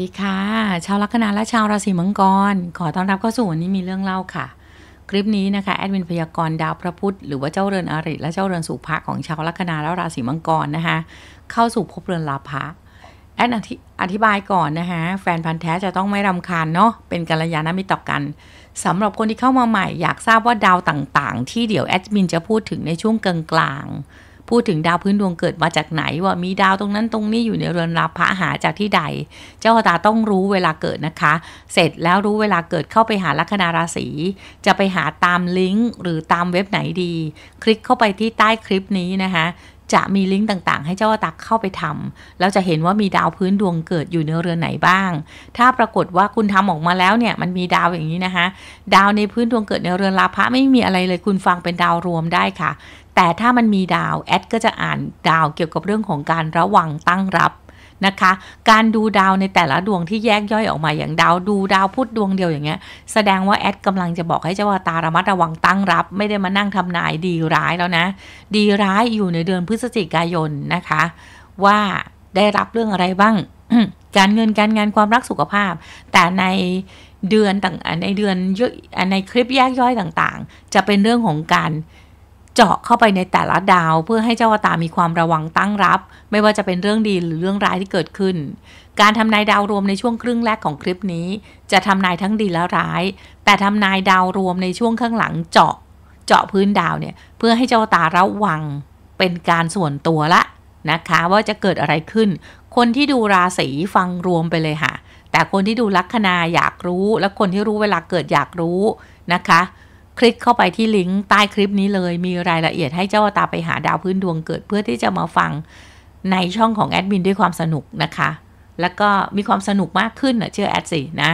ดีค่ะชาวลัคนาและชาวราศีมังกรขอต้อนรับเข้าสู่วันนี้มีเรื่องเล่าค่ะ คลิปนี้นะคะแอดมินพยากรณ์ดาวพระพุธหรือว่าเจ้าเรือนอริและเจ้าเรือนสุภะของชาวลัคนาและราศีมังกรนะคะเข้าสู่ภพเรือนลาภะแอดอธิบายก่อนนะคะแฟนพันธ์แท้จะต้องไม่รำคาญเนาะเป็นกัลยาณมิตรต่อกันสำหรับคนที่เข้ามาใหม่อยากทราบว่าดาวต่างๆ ที่เดี๋ยวแอดมินจะพูดถึงในช่วงกลางๆพูดถึงดาวพื้นดวงเกิดมาจากไหน ว่ามีดาวตรงนั้นตรงนี้อยู่ในเรือนราพระหาจากที่ใด เจ้าตาต้องรู้เวลาเกิดนะคะ เสร็จแล้วรู้เวลาเกิดเข้าไปหาลัคนาราศี จะไปหาตามลิงก์ หรือตามเว็บไหนดี คลิกเข้าไปที่ใต้คลิปนี้นะคะ จะมีลิงก์ต่างๆ ให้เจ้าตักเข้าไปทำแล้วจะเห็นว่ามีดาวพื้นดวงเกิดอยู่ในเรือนไหนบ้าง ถ้าปรากฏว่าคุณทำออกมาแล้วเนี่ยมันมีดาวอย่างนี้นะคะ ดาวในพื้นดวงเกิดในเรือนลาภะไม่มีอะไรเลยคุณฟังเป็นดาวรวมได้ค่ะแต่ถ้ามันมีดาวแอดก็จะอ่านดาวเกี่ยวกับเรื่องของการระวังตั้งรับนะคะ การดูดาวในแต่ละดวงที่แยกย่อยออกมา อย่างดาวดูดาวพุธดวงเดียวอย่างเงี้ย แสดงว่าแอดกำลังจะบอกให้เจ้าตาระมัดระวังตั้งรับไม่ได้มานั่งทำนายดีร้ายแล้วนะ ดีร้ายอยู่ในเดือนพฤศจิกายนนะคะ ว่าได้รับเรื่องอะไรบ้าง การเงินการงานความรักสุขภาพ แต่ในเดือนต่างในเดือนในคลิปแยกย่อยต่าง ๆ จะเป็นเรื่องของการเจาะเข้าไปในแต่ละดาวเพื่อให้เจ้าวตารมีความระวังตั้งรับ ไม่ว่าจะเป็นเรื่องดี หรือเรื่องร้ายที่เกิดขึ้น การทำนายดาวรวมในช่วงครึ่งแรกของคลิปนี้ จะทำนายทั้งดีและร้าย แต่ทำนายดาวรวมในช่วงข้างหลังเจาะ เจาะพื้นดาวเนี่ย เพื่อให้เจ้าวตาระวังเป็นการส่วนตัวละนะคะ ว่าจะเกิดอะไรขึ้น คนที่ดูราศีฟังรวมไปเลยค่ะ แต่คนที่ดูลัคนาอยากรู้ และคนที่รู้เวลาเกิดอยากรู้นะคะคลิกเข้าไปที่ลิงก์ใต้คลิปนี้เลยมีรายละเอียดให้เจ้าตาไปหาดาวพื้นดวงเกิด เพื่อที่จะมาฟังในช่องของแอดมินด้วยความสนุกนะคะ แล้วก็มีความสนุกมากขึ้นนะเชื่อแอดสินะ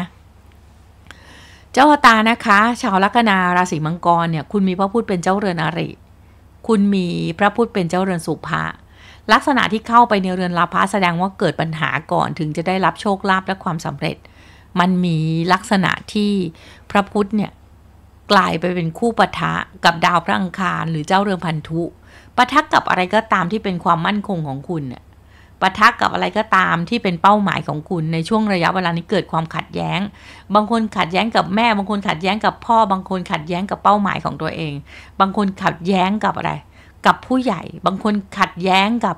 เจ้าตานะคะ ชาวลัคนาราศีมังกรเนี่ยคุณมีพระพุธเป็นเจ้าเรือนอริคุณมีพระพุธเป็นเจ้าเรือนสุภาลักษณะที่เข้าไปในเรือนลาภะแสดงว่าเกิดปัญหาก่อนถึงจะได้รับโชคลาภและความสำเร็จ มันมีลักษณะที่พระพุธเนี่ยกลายไปเป็นคู่ปะทะกับดาวพระอังคารหรือเจ้าเรืองพันธุปะทะกับอะไรก็ตามที่เป็นความมั่นคงของคุณปะทะกับอะไรก็ตามที่เป็นเป้าหมายของคุณ ในช่วงระยะเวลานี้เกิดความขัดแย้ง บางคนขัดแย้งกับแม่ บางคนขัดแย้งกับพ่อบางคนขัดแย้งกับเป้าหมายของตัวเอง บางคนขัดแย้งกับอะไร กับผู้ใหญ่ บางคนขัดแย้งกับ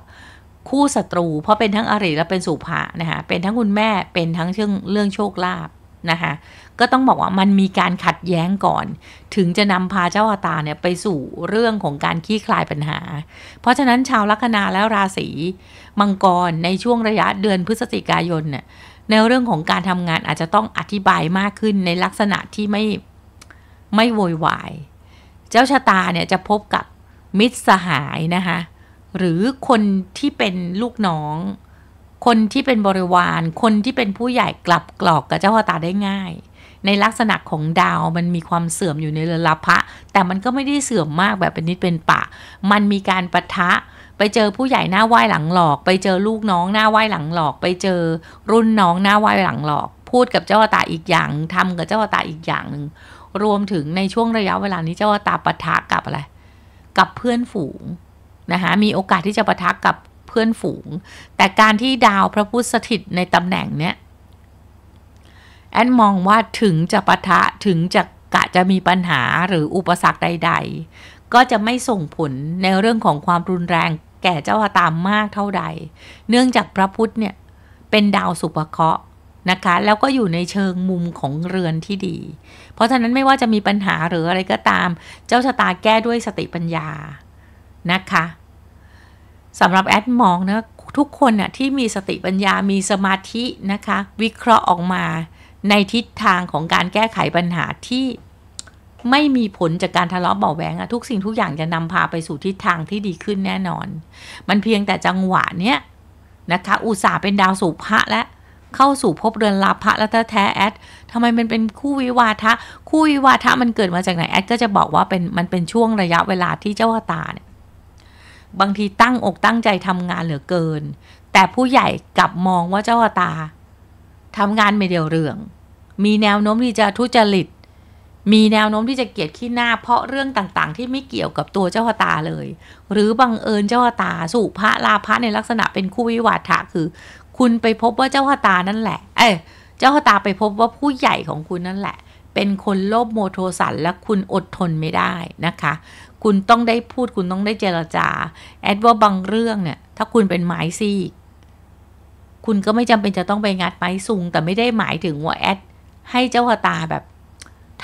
คู่ศัตรู เพราะเป็นทั้งอริและเป็นสุภะนะคะเป็นทั้งคุณแม่เป็นทั้งเรื่องเรื่องโชคลาภนะคะก็ต้องบอกว่ามันมีการขัดแย้งก่อน ถึงจะนำพาเจ้าอาตาเนี่ยไปสู่เรื่องของการขี้คลายปัญหา เพราะฉะนั้นชาวลัคนาและราศีมังกรในช่วงระยะเดือนพฤศจิกายนเนี่ยในเรื่องของการทำงานอาจจะต้องอธิบายมากขึ้นในลักษณะที่ไม่ไม่โวยวาย เจ้าชะตาเนี่ยจะพบกับมิตรสหายนะคะหรือคนที่เป็นลูกน้องคนที่เป็นบริวาร คนที่เป็นผู้ใหญ่กลับกรอกกับเจ้าวตาได้ง่าย ในลักษณะของดาวมันมีความเสื่อมอยู่ในเรือนละแต่มันก็ไม่ได้เสื่อมมากแบบเป็นนิดเป็นปะ มันมีการปะทะไปเจอผู้ใหญ่หน้าไหว้หลังหลอก ไปเจอลูกน้องหน้าไหว้หลังหลอก ไปเจอรุ่นน้องหน้าไหว้หลังหลอก พูดกับเจ้าตาอีกอย่างทำกับเจ้าตาอีกอย่างหนึ่ง รวมถึงในช่วงระยะเวลานี้เจ้าตาปะทะกับอะไร กับเพื่อนฝูงนะคะมีโอกาสที่จะปะทะกับพื่อนฝูง แต่การที่ดาวพระพุธสถิตในตำแหน่งเนี้ยแอนมองว่าถึงจะปะทะถึงจะกะจะมีปัญหาหรืออุปสรรคใดๆ ก็จะไม่ส่งผลในเรื่องของความรุนแรงแก่เจ้าอาตามมากเท่าใด เนื่องจากพระพุธเนี่ยเป็นดาวสุภเคราะห์นะคะ แล้วก็อยู่ในเชิงมุมของเรือนที่ดี เพราะฉะนั้นไม่ว่าจะมีปัญหาหรืออะไรก็ตามเจ้าชะตาแก้ด้วยสติปัญญานะคะสำหรับแอดมองนะทุกคนนะ่ะที่มีสติปัญญามีสมาธินะคะ วิเคราะห์ออกมาในทิศทางของการแก้ไขปัญหาที่ไม่มีผลจากการทะเลาะเบาแหวงอะทุกสิ่งทุกอย่างจะนำพาไปสู่ทิศทางที่ดีขึ้นแน่นอน มันเพียงแต่จังหวะเนี้ย นะคะ อุตสาห์เป็นดาวสุภะและเข้าสู่พบเรือนลาภะแล้แท้แอดทำไมมันเป็นคู่วิวาทะคู่วิวาทะมันเกิดมาจากไหนแอดก็จะบอกว่าเป็นมันเป็นช่วงระยะเวลาที่เจ้าตาเนี่ยบางทีตั้งอกตั้งใจทำงานเหลือเกิน แต่ผู้ใหญ่กลับมองว่าเจ้าตาทำงานไม่เดียวเรื่อง มีแนวโน้มที่จะทุจริต มีแนวโน้มที่จะเกลียดขี้หน้า เพราะเรื่องต่างๆ ที่ไม่เกี่ยวกับตัวเจ้าตาเลย หรือบังเอิญเจ้าตา สุภาลาภะในลักษณะเป็นคู่วิวาทะคือคุณไปพบว่าเจ้าตานั่นแหละ เอ้เจ้าตาไปพบว่าผู้ใหญ่ของคุณนั่นแหละ เป็นคนโลภโมโทสันและคุณอดทนไม่ได้นะคะคุณต้องได้พูดคุณต้องได้เจรจาแอดว่าบางเรื่องเนี่ย ถ้าคุณเป็นไม้ซีกคุณก็ไม่จำเป็นจะต้องไปงัดไม้สูงแต่ไม่ได้หมายถึงว่าแอดให้เจ้าตาแบบ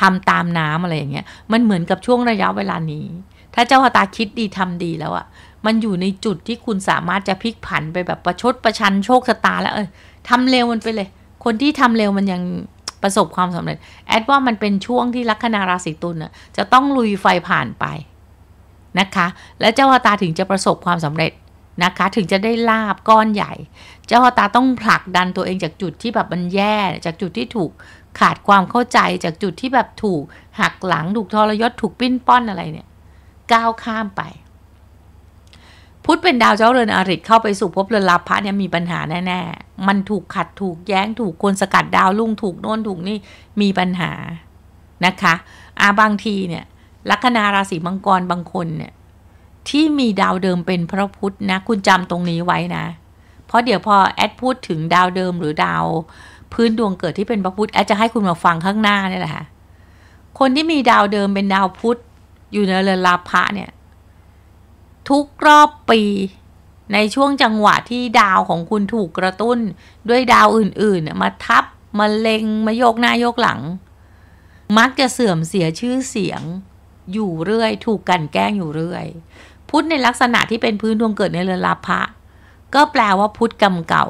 ทำตามน้ำอะไรอย่างเงี้ยมันเหมือนกับช่วงระยะเวลานี้ ถ้าเจ้าตาคิดดีทำดีแล้วอะ่ะมันอยู่ในจุดที่คุณสามารถจะพลิกผันไปแบบประชดประชันโชคชะตาแล้วเออทำเร็วมันไปเลย คนที่ทำเร็วมันยังประสบความสำเร็จแอดว่ามันเป็นช่วงที่ลัคนาราศีตุลน่ะจะต้องลุยไฟผ่านไปนะคะและเจ้าวตาถึงจะประสบความสำเร็จนะคะถึงจะได้ลาบก้อนใหญ่ เจ้าวตาต้องผลักดันตัวเองจากจุดที่แบบมันแย่ จากจุดที่ถูกขาดความเข้าใจจากจุดที่แบบถูกหักหลังถูกทรยศถูกปิ้นป้อนอะไรเนี่ยก้าวข้ามไปพุทธเป็นดาวเจ้าเรือนอริตเข้าไปสู่ภพเรือนลาภะเนี่ยมีปัญหาแน่ๆมันถูกขัดถูกแย้งถูกคนสกัดดาวลุ่งถูกโน่นถูกนี่มีปัญหานะคะอาบางทีเนี่ยลัคนาราศีมังกรบางคนเนี่ย ที่มีดาวเดิมเป็นพระพุธนะ คุณจำตรงนี้ไว้นะเพราะเดี๋ยวพอแอดพูดถึงดาวเดิมหรือดาวพื้นดวงเกิดที่เป็นพระพุธแอดจะให้คุณมาฟังข้างหน้านี่แหละค่ะ คนที่มีดาวเดิมเป็นดาวพุธอยู่ในเรือนลาภะเนี่ย ทุกรอบปีในช่วงจังหวะที่ดาวของคุณถูกกระตุ้นด้วยดาวอื่นๆมาทับมาเลงมาโยกหน้าโยกหลัง มักจะเสื่อมเสียชื่อเสียงอยู่เรื่อยถูกกันแกล้งอยู่เรื่อยพุทธในลักษณะที่เป็นพื้นดวงเกิดในเรือนลาภะก็แปลว่าพุทธกรรมเก่า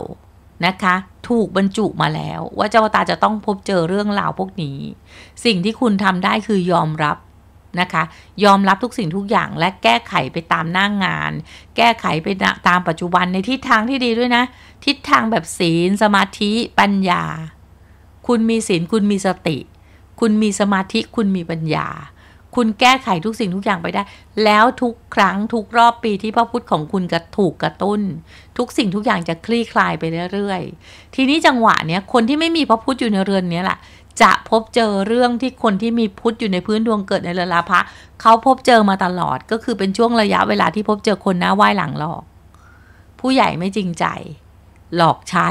นะคะ ถูกบรรจุมาแล้ว ว่าเจ้าตาจะต้องพบเจอเรื่องราวพวกนี้ สิ่งที่คุณทำได้คือยอมรับนะคะ ยอมรับทุกสิ่งทุกอย่างและแก้ไขไปตามหน้างงาน แก้ไขไปตามปัจจุบันในทิศทางที่ดีด้วยนะ ทิศทางแบบศีล สมาธิ ปัญญา คุณมีศีลคุณมีสติ คุณมีสมาธิคุณมีปัญญาคุณแก้ไขทุกสิ่งทุกอย่างไปได้ แล้วทุกครั้งทุกรอบปีที่พระพุทธของคุณกระถูกกระตุ้น ทุกสิ่งทุกอย่างจะคลี่คลายไปเรื่อย ๆ ทีนี้จังหวะเนี้ยคนที่ไม่มีพระพุทธอยู่ในเรือนนี้แหละจะพบเจอเรื่องที่คนที่มีพุทธอยู่ในพื้นดวงเกิดในเรือนลาภะเขาพบเจอมาตลอดก็คือเป็นช่วงระยะเวลาที่พบเจอคนหน้าไหว้หลังหลอก ผู้ใหญ่ไม่จริงใจ หลอกใช้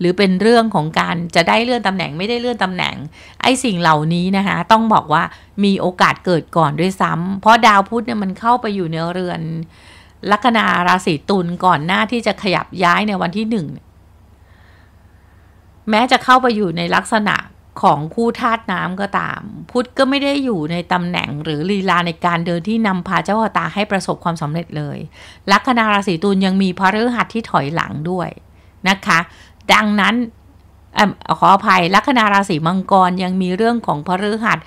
หรือเป็นเรื่องของการจะได้เลื่อนตำแหน่งไม่ได้เลื่อนตำแหน่ง ไอ้สิ่งเหล่านี้นะคะต้องบอกว่ามีโอกาสเกิดก่อนด้วยซ้ำเพราะดาวพุธเนี่ยมันเข้าไปอยู่ในเรือน ลัคนาราศีตุลก่อนหน้าที่จะขยับย้ายในวันที่หนึ่ง แม้จะเข้าไปอยู่ในลักษณะของคู่ธาตุน้ำก็ตาม พุทธก็ไม่ได้อยู่ในตำแหน่ง หรือลีลาในการเดินที่นำพาเจ้าตาให้ประสบความสำเร็จเลย ลัคนาราศีตุลยังมีพระฤหัสที่ถอยหลังด้วยนะคะดังนั้นอขออภัยลัคนาราศีมังกรยังมีเรื่องของพฤหัส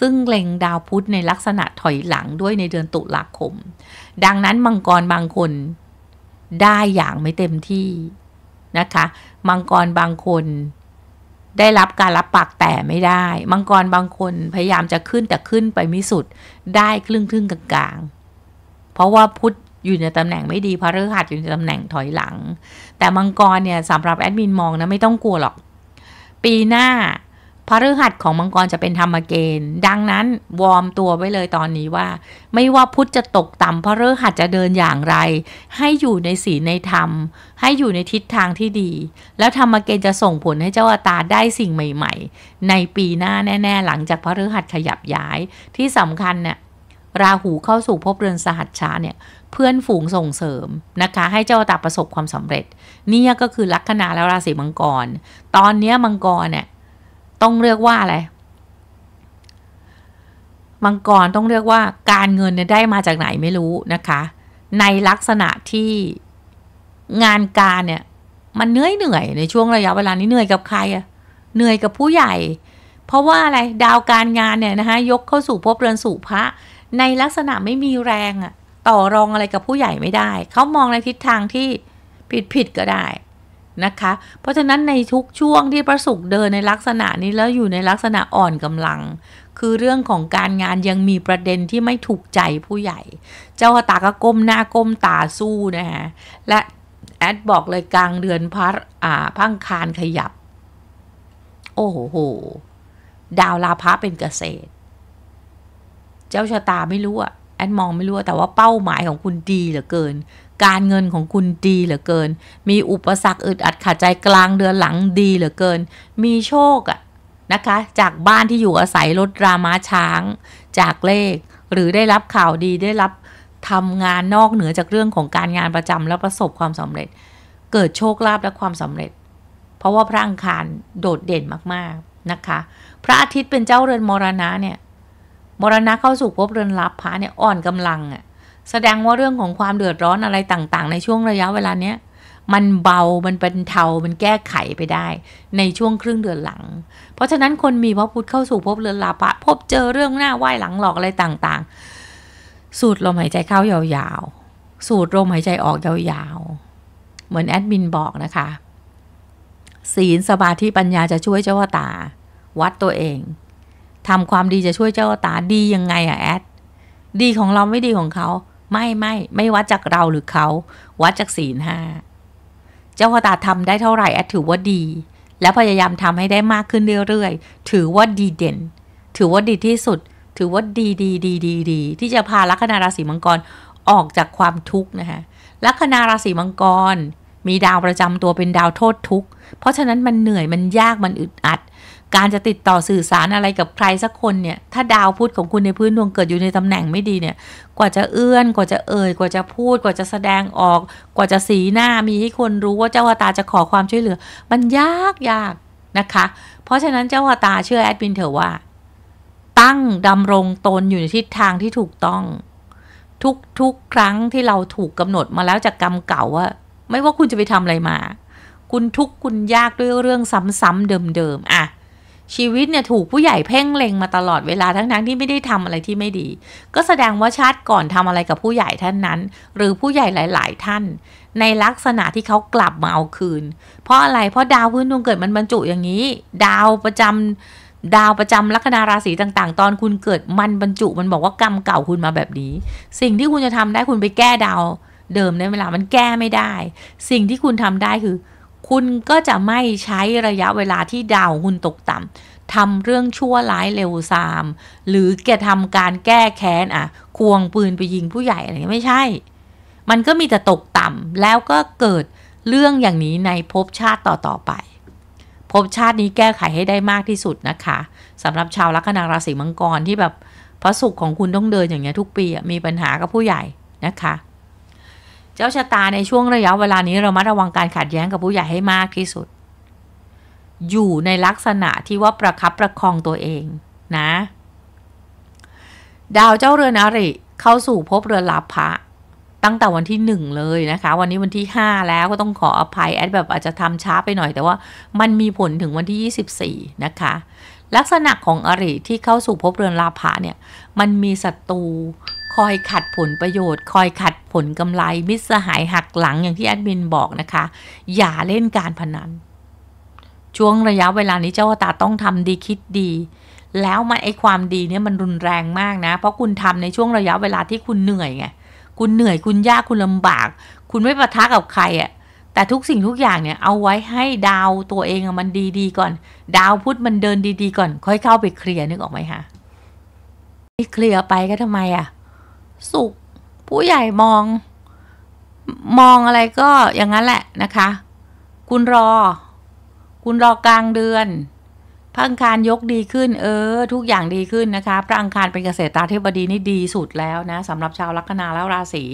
ซึ่งเล็งดาวพุธในลักษณะถอยหลังด้วยในเดือนตุลาคม ดังนั้นมังกรบางคนได้อย่างไม่เต็มที่ นะคะมังกรบางคนได้รับการรับปากแต่ไม่ได้มังกรบางคนพยายามจะขึ้นแต่ขึ้นไปไม่สุดได้ครึ่งครึ่งกลางๆเพราะว่าพุธอยู่ในตำแหน่งไม่ดีพระฤหัสอยู่ในตำแหน่งถอยหลัง แต่มังกรเนี่ยสำหรับแอดมินมองนะไม่ต้องกลัวหรอก ปีหน้าพระฤหัสของมังกรจะเป็นธรรมเกณฑ์ ดังนั้นวอร์มตัวไว้เลยตอนนี้ว่าไม่ว่าพุทธจะตกต่ำพระฤหัสจะเดินอย่างไร ให้อยู่ในศีลในธรรม ให้อยู่ในทิศทางที่ดี แล้วธรรมเกณฑ์จะส่งผลให้เจ้าตาได้สิ่งใหม่ ๆ ในปีหน้าแน่ๆหลังจากพระฤหัสขยับย้ายที่สำคัญเนี่ยราหูเข้าสู่ภพเรือนสหัสชาเนี่ยเพื่อนฝูงส่งเสริมนะคะ ให้เจ้าตาประสบความสำเร็จนี่ก็คือลัคนาแล้วราศีมังกร ตอนเนี้ยมังกรเนี่ยต้องเรียกว่าอะไรมังกรต้องเรียกว่าการเงินเนี่ยได้มาจากไหนไม่รู้นะคะ ในลักษณะที่งานการเนี่ยมันเหนื่อยเหนื่อยในช่วงระยะเวลานี้เหนื่อยกับใครอะเหนื่อยกับผู้ใหญ่ เพราะว่าอะไรดาวการงานเนี่ยนะคะยกเข้าสู่ภพเรือนสู่พระในลักษณะไม่มีแรงอะต่อรองอะไรกับผู้ใหญ่ไม่ได้ เขามองในทิศทางที่ผิดผิดก็ได้ นะคะ เพราะฉะนั้นในทุกช่วงที่ประสุกเดินในลักษณะนี้แล้วอยู่ในลักษณะอ่อนกำลังคือเรื่องของการงานยังมีประเด็นที่ไม่ถูกใจผู้ใหญ่ เจ้าตาก็ก้มหน้าก้มตาสู้นะฮะและแอดบอกเลยกลางเดือนพัดอ่าพังคานขยับโอ้โหดาวลาพะเป็นเกษตรเจ้าชะตาไม่รู้อะแอนมองไม่รู้ แต่ว่าเป้าหมายของคุณดีเหลือเกิน การเงินของคุณดีเหลือเกิน มีอุปสรรคอึดอัดขัดใจกลางเดือนหลังดีเหลือเกิน มีโชคอะนะคะ จากบ้านที่อยู่อาศัยรถรามาช้างจากเลข หรือได้รับข่าวดีได้รับทำงานนอกเหนือจากเรื่องของการงานประจำแล้วประสบความสำเร็จ เกิดโชคลาภและความสำเร็จ เพราะว่าพระอังคารโดดเด่นมากๆนะคะ พระอาทิตย์เป็นเจ้าเรือนมรณะเนี่ยมรณะเข้าสู่ภพเรือนรับพระเนี่ยอ่อนกำลังอะ่ะ แสดงว่าเรื่องของความเดือดร้อนอะไรต่างๆ ในช่วงระยะเวลาเนี้ยมันเบามันเป็นเทามันแก้ไขไปได้ ในช่วงครึ่งเดือนหลัง เพราะฉะนั้นคนมีพระพุทธเข้าสู่ภพเรือนลาภะพบเจอเรื่องหน้าไหว้หลังหลอกอะไรต่างๆ สูดลมหายใจเข้ายาวๆสูดลมหายใจออกยาวๆเหมือนแอดมินบอกนะคะ ศีลสมาธิปัญญาจะช่วยเจ้าตา วัดตัวเองทำความดีจะช่วยเจ้าตาดียังไงอะแอด ดีของเราไม่ดีของเขาไม่ไม่ไม่วัดจากเราหรือเขาวัดจากศีลห้าเจ้าตาทำได้เท่าไหร่แอดถือว่าดี และพยายามทำให้ได้มากขึ้นเรื่อยๆถือว่าดีเด่น ถือว่าดีที่สุด ถือว่าดีดีดีดีดีที่จะพาลัคนาราศีมังกรออกจากความทุกข์นะคะลัคนาราศีมังกร มีดาวประจำตัวเป็นดาวโทษทุกข์เพราะฉะนั้นมันเหนื่อยมันยากมันอึดอัดการจะติดต่อสื่อสารอะไรกับใครสักคนเนี่ย ถ้าดาวพุธของคุณในพื้นดวงเกิดอยู่ในตำแหน่งไม่ดีเนี่ย กว่าจะเอื้อนกว่าจะเอ่ย กว่าจะพูดกว่าจะแสดงออก กว่าจะสีหน้ามีให้คนรู้ว่าเจ้าวตาจะขอความช่วยเหลือ มันยากยากนะคะ เพราะฉะนั้นเจ้าวตาเชื่อแอดมินเถอะว่า ตั้งดำรงตนอยู่ในทิศทางที่ถูกต้อง ทุกทุกครั้งที่เราถูกกำหนดมาแล้วจากกรรมเก่าว่า ไม่ว่าคุณจะไปทำอะไรมา คุณทุกคุณยากด้วยเรื่องซ้ำๆเดิมๆอ่ะชีวิตเนี่ยถูกผู้ใหญ่เพ่งเล็ง มาตลอดเวลาทั้งๆทที่ไม่ได้ทำอะไรที่ไม่ดี ก็แสดงว่าชาติก่อนทำอะไรกับผู้ใหญ่ท่านนั้น หรือผู้ใหญ่หลาย ๆ ท่าน ในลักษณะที่เขากลับมาเอาคืน เพราะอะไร เพราะดาวพื้นดวงเกิดมันบรรจุอย่างนี้ ดาวประจำดาวประจำลัคนาราศีต่างๆ ตอนคุณเกิดมันบรรจุมันบอกว่ากรรมเก่าคุณมาแบบนี้ สิ่งที่คุณจะทำได้คุณไปแก้ดาวเดิมในเวลามันแก้ไม่ได้ สิ่งที่คุณทำได้คือคุณก็จะไม่ใช้ระยะเวลาที่ดาวหุ้นตกต่ำทำเรื่องชั่วร้ายเร็วซาม หรือแกทำการแก้แค้นอ่ะ ควงปืนไปยิงผู้ใหญ่อะไรไม่ใช่ มันก็มีแต่ตกต่ำแล้วก็เกิดเรื่องอย่างนี้ในภพชาติต่อๆ ไปภพชาตินี้แก้ไขให้ได้มากที่สุดนะคะสำหรับชาวลัคนาราศีมังกรที่แบบพระสุขของคุณต้องเดินอย่างเงี้ยทุกปีมีปัญหากับผู้ใหญ่นะคะเจ้าชะตาในช่วงระยะเวลานี้เรามาระวังการขัดแย้งกับผู้ใหญ่ให้มากที่สุด อยู่ในลักษณะที่ว่าประคับประคองตัวเองนะ ดาวเจ้าเรือนอริเข้าสู่ภพเรือนลาภะตั้งแต่วันที่หนึ่งเลยนะคะวันนี้วันที่ห้าแล้วก็ต้องขออภัยแอดแบบอาจจะทำช้าไปหน่อย แต่ว่ามันมีผลถึงวันที่ยี่สิบี่นะคะ ลักษณะของอริที่เข้าสู่ภพเรือนลาภะเนี่ยมันมีศัตรูคอย ขัดผลประโยชน์ คอยขัดผลกำไรมิตรสหายหักหลังอย่างที่แอดมินบอกนะคะอย่าเล่นการพนันช่วงระยะเวลานี้เจ้าตาต้องทำดีคิดดี แล้วมันไอความดีเนี่ยมันรุนแรงมากนะ เพราะคุณทำในช่วงระยะเวลาที่คุณเหนื่อยไงคุณเหนื่อยคุณยากคุณลำบาก คุณไม่ปะทะกับใครอะ่ะแต่ทุกสิ่งทุกอย่างเนี่ย เอาไว้ให้ดาวตัวเองมันดีๆก่อน ดาวพุธมันเดินดีๆก่อน ค่อยเข้าไปเคลียร์นึกออกไหมคะนี่เคลียร์ไปก็ทำไมอะ่ะสุขผู้ใหญ่มองมองอะไรก็อย่างนั้นแหละนะคะ คุณรอ คุณรอกลางเดือน พระอังคารยกดีขึ้น เออ ทุกอย่างดีขึ้นนะคะ พระอังคารเป็นเกษตราทพบดีนี่ดีสุดแล้วนะสำหรับชาวลัคนาแล้วราศี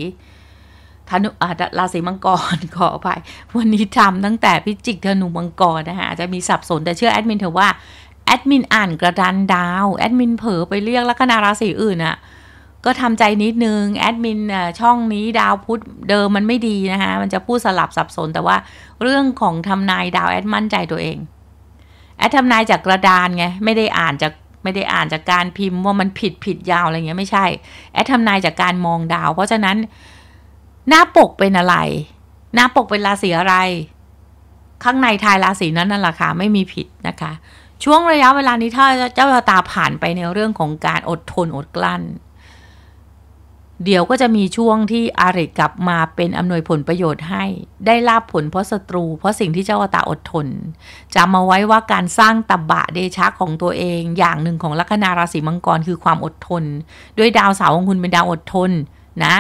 ธนูอาราศีมังกรขออภัยวันนี้ทำตั้งแต่พิจิกธนูมังกรนะคะอาจจะมีสับสน แต่เชื่อแอดมินเถอะว่าแอดมิน อ่านกระดานดาว แอดมินเผลอไปเรียกลัคนาราศีอื่นอะก็ทำใจนิดนึงแอดมินช่องนี้ดาวพุธเดิม มันไม่ดีนะคะมันจะพูดสลับสับสนแต่ว่าเรื่องของทำนายดาวแอดมั่นใจตัวเองแอดทำนายจากกระดานไงไม่ได้อ่านจากไม่ได้อ่านจากการพิมพ์ว่ามันผิดผิดยาวอะไรเงี้ยไม่ใช่ แอดทำนายจากการมองดาว เพราะฉะนั้นหน้าปกเป็นอะไร หน้าปกเป็นราศีอะไร ข้างในทายราศีนั้นนั่นแหละค่ะ ไม่มีผิดนะคะ ช่วงระยะเวลานี้ถ้าเจ้าชะตาผ่านไปในเรื่องของการอดทนอดกลั้นเดี๋ยวก็จะมีช่วงที่อาริกลับมาเป็นอำนวยผลประโยชน์ให้ได้ลาบผลเพราะศัตรูเพราะสิ่งที่เจ้าอตาอดทนจำมาไว้ว่าการสร้างตบบะเดชะของตัวเอง อย่างหนึ่งของลัคนาราศีมังกรคือความอดทน ด้วยดาวเสาของคุณเป็นดาวอดทนนะ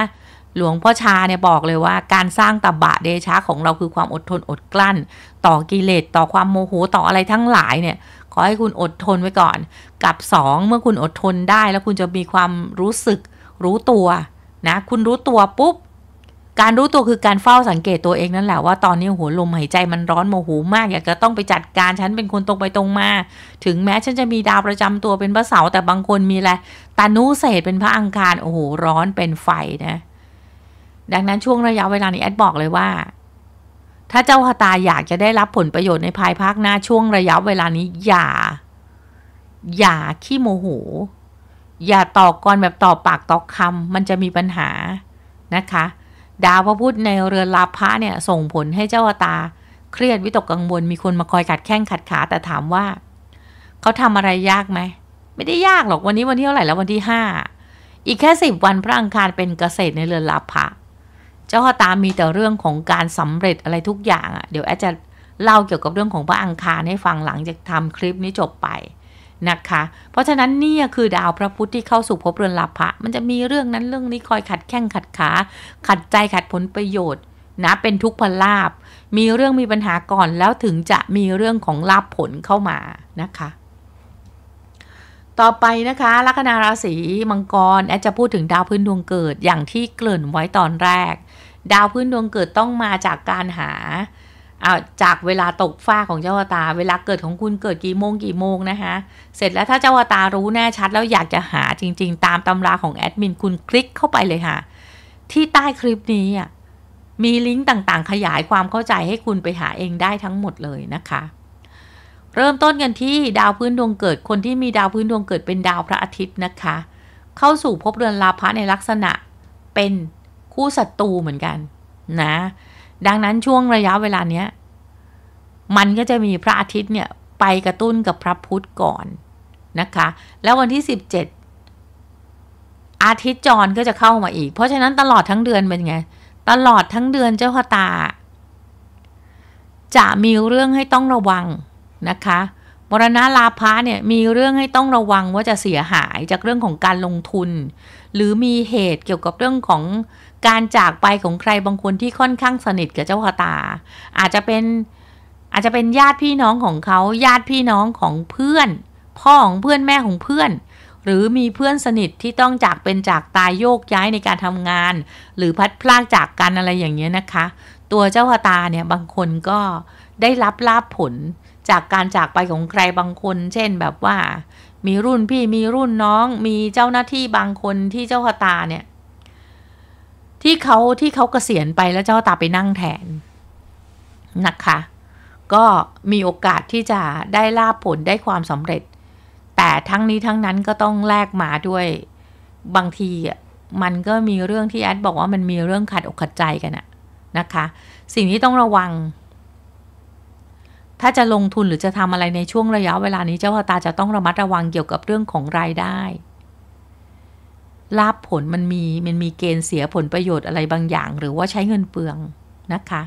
หลวงพ่อชาเนี่ยบอกเลยว่า การสร้างตบบะเดชะของเราคือความอดทนอดกลั้น ต่อกิเลสต่อความโมโหต่ออะไรทั้งหลายเนี่ยขอให้คุณอดทนไว้ก่อน กับ 2 เมื่อคุณอดทนได้ แล้วคุณจะมีความรู้สึกรู้ตัวนะคุณรู้ตัวปุ๊บการรู้ตัวคือการเฝ้าสังเกตตัวเองนั่นแหละว่าตอนนี้หัวลมหายใจมันร้อนโมโหมากอยากจะต้องไปจัดการฉันเป็นคนตรงไปตรงมาถึงแม้ฉันจะมีดาวประจำตัวเป็นพระเสาร์แต่บางคนมีแหละตานุเศษเป็นพระอังคารโอ้โหร้อนเป็นไฟนะ ดังนั้นช่วงระยะเวลานี้แอดบอกเลยว่า ถ้าเจ้าหตาอยากจะได้รับผลประโยชน์ในภายภาคหน้าช่วงระยะเวลานี้ อย่า อย่าขี้โมโหอย่าต่อกอนแบบต่อปากต่อคำมันจะมีปัญหานะคะ ดาวพระพุธในเรือนลาภะเนี่ยส่งผลให้เจ้าตา เครียดวิตกกังวลมีคนมาคอยขัดแข้งขัดขาแต่ถามว่าเขาทำอะไรยากไหมไม่ได้ยากหรอกวันนี้วันที่เท่าไหร่แล้ววันที่ห้าอีกแค่สิบวันพระอังคารเป็นเกษตรในเรือนลาภะเจ้าตามีแต่เรื่องของการสำเร็จอะไรทุกอย่างอะ่ะเดี๋ยวแอาจะเล่าเกี่ยวกับเรื่องของพระอังคารให้ฟังหลังจากทำคลิปนี้จบไปนะคะ เพราะฉะนั้นนี่คือดาวพระพุธที่เข้าสู่ภพเรือนลาภะมันจะมีเรื่องนั้นเรื่อง นี้คอย ขัดแข้งขัดขาขัดใจขัดผลประโยชน์นะเป็นทุกพลาบ มีเรื่องมีปัญหาก่อนแล้วถึงจะมีเรื่องของลาภผลเข้ามานะคะ ต่อไป นะคะ ลัคนาราศีมังกรแอดจะพูดถึงดาวพื้นดวงเกิดอย่างที่เกริ่นไว้ตอนแรก ดาวพื้นดวงเกิดต้องมาจากการหาอาจากเวลาตกฟ้าของเจ้าวตา เวลาเกิดของคุณเกิดกี่โมงกี่โมงนะคะ เสร็จแล้วถ้าเจ้าวตารู้แน่ชัดแล้วอยากจะหาจริงๆตามตำราของแอดมินคุณคลิกเข้าไปเลยค่ะ ที่ใต้คลิปนี้มีลิงก์ต่างๆ ขยายความเข้าใจให้คุณไปหาเองได้ทั้งหมดเลยนะคะ เริ่มต้นกันที่ดาวพื้นดวงเกิดคนที่มีดาวพื้นดวงเกิดเป็นดาวพระอาทิตย์นะคะ เข้าสู่ภพเรือนลาภะในลักษณะเป็นคู่ศัตรูเหมือนกัน นะดังนั้นช่วงระยะเวลาเนี้ยมันก็จะมีพระอาทิตย์เนี่ย ไปกระตุ้นกับพระพุธก่อนนะคะ แล้ววันที่17อาทิตย์จรก็จะเข้ามาอีก เพราะฉะนั้นตลอดทั้งเดือนเป็นไงตลอดทั้งเดือนเจ้าพตา จะมีเรื่องให้ต้องระวังนะคะมรณะลาภะเนี่ย มีเรื่องให้ต้องระวังว่าจะเสียหายจากเรื่องของการลงทุน หรือมีเหตุเกี่ยวกับเรื่องของการจากไปของใครบางคนที่ค่อนข้างสนิทกับเจ้าคตา อาจจะเป็นอาจจะเป็นญาติพี่น้องของเขา ญาติพี่น้องของเพื่อนพ่อของเพื่อนแม่ของเพื่อน หรือมีเพื่อนสนิทที่ต้องจากเป็นจากตายโยกย้ายในการทำงาน หรือพัดพลากจากกันอะไรอย่างเงี้ยนะคะ ตัวเจ้าคตาเนี่ยบางคนก็ได้รับลาบผลจากการจากไปของใครบางคน เช่นแบบว่า มีรุ่นพี่มีรุ่นน้องมีเจ้าหน้าที่บางคนที่เจ้าคาตาเนี่ยที่เขาที่เขาเกษียณไปแล้วเจ้าตาไปนั่งแทนนะคะ ก็มีโอกาสที่จะได้ลาบผลได้ความสำเร็จ แต่ทั้งนี้ทั้งนั้นก็ต้องแลกมาด้วยบางทีมันก็มีเรื่องที่แอดบอกว่ามันมีเรื่องขัดอกขัดใจกันะนะคะ สิ่งที่ต้องระวัง ถ้าจะลงทุนหรือจะทำอะไรในช่วงระยะเวลานี้เจ้าพตาจะต้องระมัดระวังเกี่ยวกับเรื่องของรายได้ลาบผลมันมีมันมีเกณฑ์เสียผลประโยชน์อะไรบางอย่างหรือว่าใช้เงินเปลืองนะคะ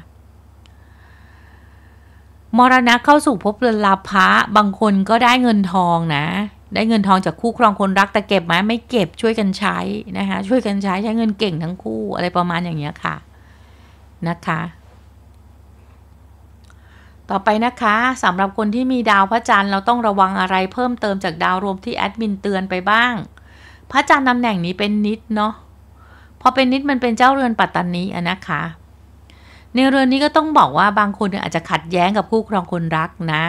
มรณะเข้าสู่ภพเรือนลาภะบางคนก็ได้เงินทองนะได้เงินทองจากคู่ครองคนรักแต่เก็บไหมไม่เก็บช่วยกันใช้นะคะช่วยกันใช้ใช้เงินเก่งทั้งคู่อะไรประมาณอย่างเงี้ยค่ะนะคะ ต่อไปนะคะสำหรับคนที่มีดาวพระจันทร์เราต้องระวังอะไรเพิ่มเติมจากดาวรวมที่แอดมินเตือนไปบ้างพระจันทร์ตำแหน่งนี้เป็นนิดเนาะพอเป็นนิด มันเป็นเจ้าเรือนปัตตานีอะนะคะ ในเรือนนี้ก็ต้องบอกว่าบางคนอาจจะขัดแย้งกับคู่ครองคนรักนะ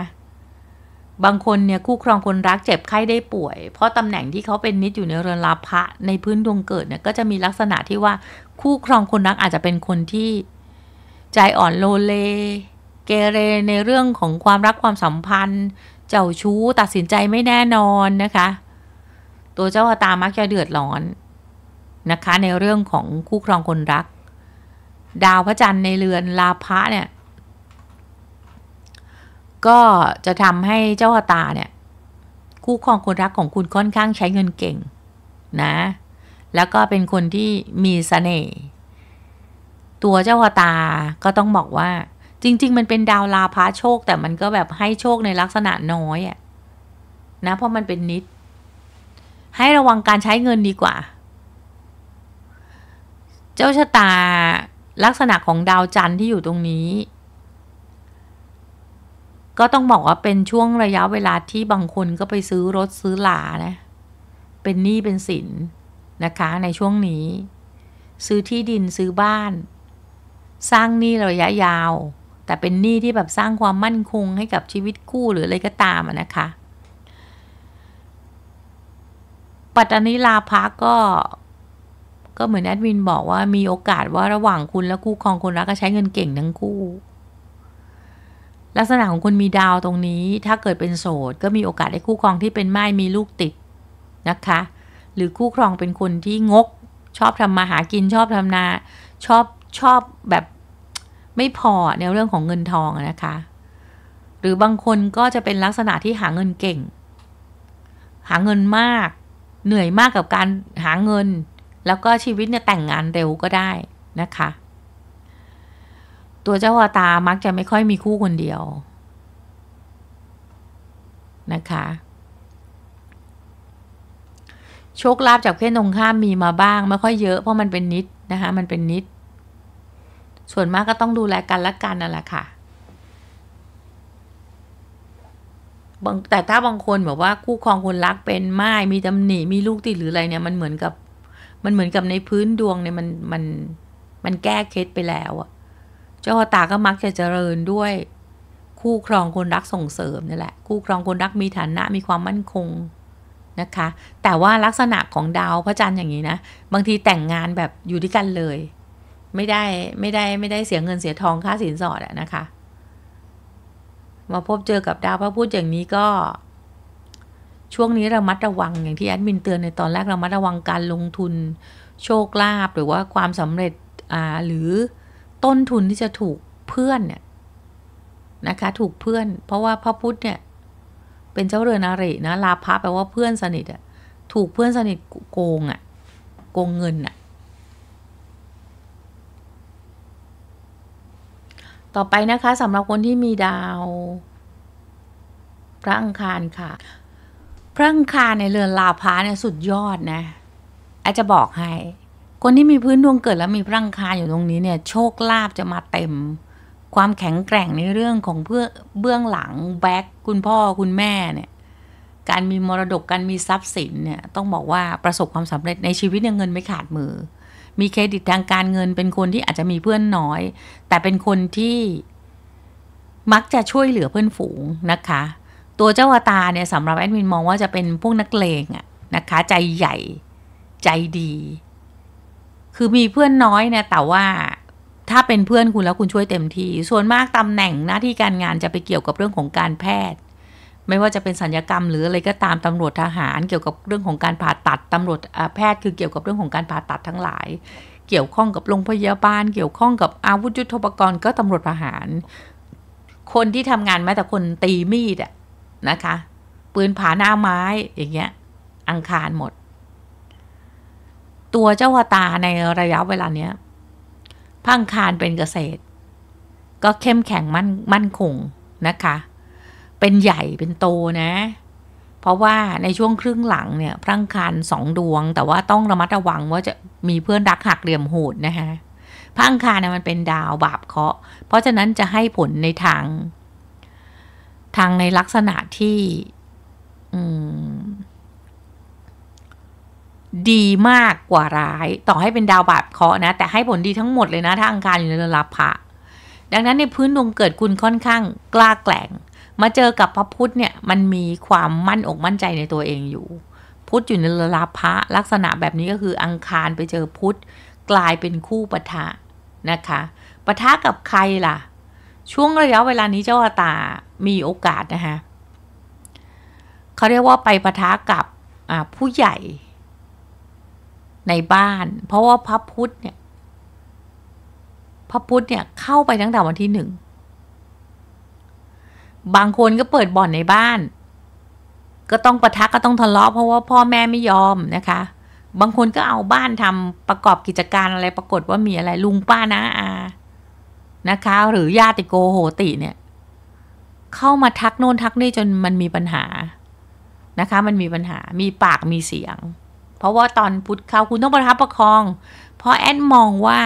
บางคนเนี่ยคู่ครองคนรักเจ็บไข้ได้ป่วย เพราะตำแหน่งที่เขาเป็นนิดอยู่ในเรือนลาภะในพื้นดวงเกิดเนี่ย ก็จะมีลักษณะที่ว่าคู่ครองคนรักอาจจะเป็นคนที่ ใจอ่อนโลเล เกเรในเรื่องของความรักความสัมพันธ์ เจ้าชู้ตัดสินใจไม่แน่นอนนะคะตัวเจ้าอตามักจะเดือดร้อนนะคะในเรื่องของคู่ครองคนรัก ดาวพระจันทร์ในเรือนลาภะเนี่ย ก็จะทำให้เจ้าอตาเนี่ย คู่ครองคนรักของคุณค่อนข้างใช้เงินเก่งนะ แล้วก็เป็นคนที่มีสเสน่ห์ตัวเจ้าตาก็ต้องบอกว่าจริงๆมันเป็นดาวลาภะโชคแต่มันก็แบบให้โชคในลักษณะน้อยอะนะ เพราะมันเป็นนิดให้ระวังการใช้เงินดีกว่า เจ้าชะตาลักษณะของดาวจันทร์ที่อยู่ตรงนี้ ก็ต้องบอกว่าเป็นช่วงระยะเวลาที่บางคนก็ไปซื้อรถซื้อหลานะ เป็นหนี้เป็นสิน นะคะ ในช่วงนี้ ซื้อที่ดินซื้อบ้าน สร้างหนี้ระยะยาว แต่เป็นหนี้ที่แบบสร้างความมั่นคงให้กับชีวิตคู่หรือ อะไรก็ตามนะคะปัตตานิลาพักก็ก็เหมือนแอดมินบอกว่ามีโอกาสว่าระหว่างคุณและคู่ครองคนรักก็ใช้เงินเก่งทั้งคู่ ลักษณะของคุณมีดาวตรงนี้ถ้าเกิดเป็นโสดก็มีโอกาสได้คู่ครองที่เป็นไม้มีลูกติดนะคะ หรือคู่ครองเป็นคนที่งก ชอบทำมาหากินชอบทำนาชอบชอบแบบไม่พอในเรื่องของเงินทองนะคะ หรือบางคนก็จะเป็นลักษณะที่หาเงินเก่งหาเงินมากเหนื่อยมากกับการหาเงินแล้วก็ชีวิตเนี่ยแต่งงานเร็วก็ได้นะคะ ตัวเจ้าวตามักจะไม่ค่อยมีคู่คนเดียวนะคะ โชคลาภจากเพศตรงข้ามมีมาบ้างไม่ค่อยเยอะเพราะมันเป็นนิดนะคะมันเป็นนิด ส่วนมากก็ต้องดูแลกันและกันนั่นแหละค่ะแต่ถ้าบางคนแบบว่าคู่ครองคนรักเป็นไม้ มีตำหนิ มีลูกติดหรืออะไรเนี่ยมันเหมือนกับมันเหมือนกับในพื้นดวงเนี่ยมันมันมันแก้เคล็ดไปแล้วอะเจ้าตาก็มักจะเจริญด้วยคู่ครองคนรักส่งเสริมนี่แหละคู่ครองคนรักมีฐานะ มีความมั่นคงนะคะ แต่ว่าลักษณะของดาวพระจันทร์อย่างนี้นะ บางทีแต่งงานแบบอยู่ด้วยกันเลย ไม่ได้ไม่ได้ไม่ได้เสียเงินเสียทองค่าสินสอดอะนะคะมาพบเจอกับดาวพระพุธอย่างนี้ก็ ช่วงนี้ระมัดระวังอย่างที่แอดมินเตือนในตอนแรกระมัดระวังการลงทุนโชคลาภหรือว่าความสำเร็จอ่าหรือต้นทุนที่จะถูกเพื่อนเนี่ย นะคะถูกเพื่อนเพราะว่าพระพุธเนี่ย เป็นเจ้าเรือนอารินะลาภะแปลว่าเพื่อนสนิทอะถูกเพื่อนสนิทโกงอะโกงเงินอะต่อไปนะคะสำหรับคนที่มีดาว พระอังคารค่ะ พระอังคารในเรือนลาภาเนี่ยสุดยอดนะ อาจจะบอกให้ คนที่มีพื้นดวงเกิดแล้วมีพระอังคารอยู่ตรงนี้เนี่ยโชคลาภจะมาเต็ม ความแข็งแกร่งในเรื่องของเพื่อเบื้องหลังแบ็คคุณพ่อคุณแม่เนี่ย การมีมรดกการมีทรัพย์สินเนี่ยต้องบอกว่าประสบความสำเร็จในชีวิตเนี่ยเงินไม่ขาดมือมีเครดิตทางการเงินเป็นคนที่อาจจะมีเพื่อนน้อย แต่เป็นคนที่มักจะช่วยเหลือเพื่อนฝูงนะคะ ตัวเจ้าวตาเนี่ยสำหรับแอดมินมองว่าจะเป็นพวกนักเลงอะนะคะ ใจใหญ่ ใจดี คือมีเพื่อนน้อยนะแต่ว่าถ้าเป็นเพื่อนคุณแล้วคุณช่วยเต็มที่ส่วนมากตำแหน่งหน้าที่การงานจะไปเกี่ยวกับเรื่องของการแพทย์ไม่ว่าจะเป็นสัญญกรรมหรืออะไรก็ตามตำรวจทหาร เกี่ยวกับเรื่องของการผ่าตัดตำรวจแพทย์คือเกี่ยวกับเรื่องของการผ่าตัดทั้งหลาย เกี่ยวข้องกับโรงพยาบาลเกี่ยวข้องกับอาวุธยุทโธปกรณ์ก็ตำรวจทหาร คนที่ทำงานแม้แต่คนตีมีดอะนะคะ ปืนผาหน้าไม้อย่างเงี้ย อังคารหมด ตัวเจ้าวตาในระยะเวลาเนี้ยพังคารเป็นเกษตร ก็เข้มแข็งมั่นมั่นคงนะคะเป็นใหญ่เป็นโตนะ เพราะว่าในช่วงครึ่งหลังเนี่ยพรังคารสองดวง แต่ว่าต้องระมัดระวังว่าจะมีเพื่อนรักหักเหลี่ยมโหดนะคะพังคารเนี่ยมันเป็นดาวบาปเคาะ เพราะฉะนั้นจะให้ผลในทาง ทางในลักษณะที่ดีมากกว่าร้าย ต่อให้เป็นดาวบาปเคาะนะ แต่ให้ผลดีทั้งหมดเลยนะ ถ้าอังคารอยู่ในระลับาระดังนั้นในพื้นดวงเกิดคุณค่อนข้าง กล้าแกล่งมาเจอกับพระพุทธเนี่ยมันมีความมั่นอกมั่นใจในตัวเองอยู่ พุทธอยู่ในลาภะลักษณะแบบนี้ก็คืออังคารไปเจอพุทธกลายเป็นคู่ปะทะนะคะปะทะกับใครล่ะ ช่วงระยะเวลานี้เจ้าตามีโอกาสนะคะเขาเรียกว่าไปปะทะกับผู้ใหญ่ในบ้าน เพราะว่าพระพุทธเนี่ย พระพุทธเนี่ยเข้าไปตั้งแต่วันที่หนึ่งบางคนก็เปิดบ่อนในบ้านก็ต้องประทักก็ต้องทะเลาะเพราะว่าพ่อแม่ไม่ยอมนะคะ บางคนก็เอาบ้านทำประกอบกิจการอะไรปรากฏว่ามีอะไรลุงป้านะ้าอานะคะ หรือญาติโกโหติเนี่ย เข้ามาทักโน่นทักนี่จนมันมีปัญหานะคะ มันมีปัญหามีปากมีเสียง เพราะว่าตอนพุทธเขาคุณต้องประทับประคอง เพราะแอดมองว่า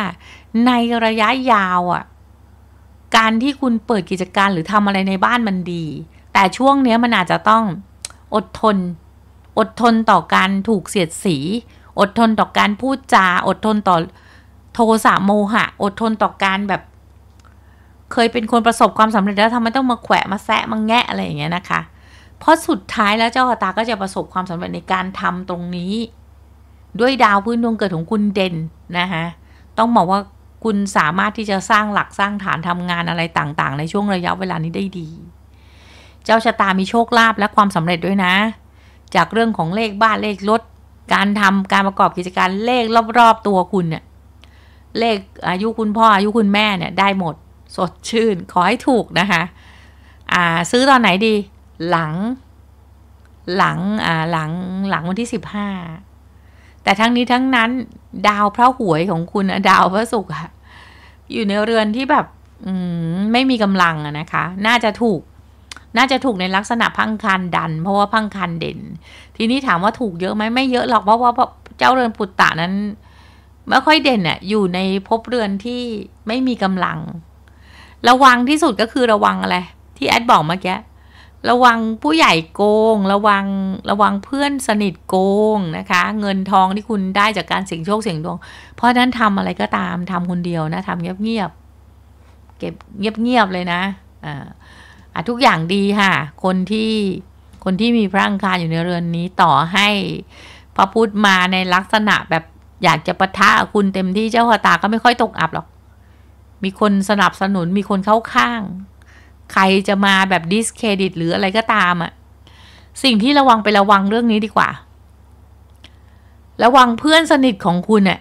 ในระยะยาวอะ่ะการที่คุณเปิดกิจการหรือทำอะไรในบ้านมันดี แต่ช่วงเนี้ยมันอาจจะต้องอดทน อดทนต่อการถูกเสียดสี อดทนต่อการพูดจา อดทนต่อโทสะโมหะ อดทนต่อการแบบ เคยเป็นคนประสบความสำเร็จแล้วทำไมต้องมาแขวะมาแซะมาแงะอะไรอย่างเงี้ยนะคะ เพราะสุดท้ายแล้วเจ้าตาก็จะประสบความสำเร็จในการทำตรงนี้ ด้วยดาวพื้นดวงเกิดของคุณเด่นนะคะต้องบอกว่าคุณสามารถที่จะสร้างหลักสร้างฐานทำงานอะไรต่าง ๆ ในช่วงระยะเวลานี้ได้ดี เจ้าชะตามีโชคลาภและความสำเร็จด้วยนะ จากเรื่องของเลขบ้านเลขรถการทำการประกอบกิจการเลขรอบๆตัวคุณเนี่ยเลขอายุคุณพ่ออายุคุณแม่เนี่ยได้หมด สดชื่นขอให้ถูกนะคะอ่าซื้อตอนไหนดี หลัง หลังอ่าหลังหลังวันที่สิบห้าแต่ทั้งนี้ทั้งนั้นดาวพระหวยของคุณดาวพระศุกร์อะอยู่ในเรือนที่แบบ อืไม่มีกำลังอะนะคะ น่าจะถูก น่าจะถูกในลักษณะพังคันดัน เพราะว่าพังคันเด่น ทีนี้ถามว่าถูกเยอะไหมไม่เยอะหรอกเพราะว่าเจ้าเรือนปุตตะนั้นไม่ค่อยเด่นอะอยู่ในภพเรือนที่ไม่มีกำลัง ระวังที่สุดก็คือระวังอะไร ที่แอดบอกเมื่อกี้ระวังผู้ใหญ่โกง ระวังระวังเพื่อนสนิทโกงนะคะ เงินทองที่คุณได้จากการเสี่ยงโชคเสี่ยงดวง เพราะนั้นทำอะไรก็ตามทำคน เดียวนะทำเงียบๆเก็บเงียบๆเลยนะอ่าทุกอย่างดีค่ะ คนที่คนที่มี พระอังคารอยู่ในเรือนนี้ต่อให้พระพุธมาในลักษณะแบบอยากจะปะทะคุณเต็มที่เจ้าหตาก็ไม่ค่อยตกอับหรอกมีคนสนับสนุนมีคนเข้าข้างใครจะมาแบบดิสเครดิตหรืออะไรก็ตามอะสิ่งที่ระวังไประวังเรื่องนี้ดีกว่า ระวังเพื่อนสนิทของคุณอะ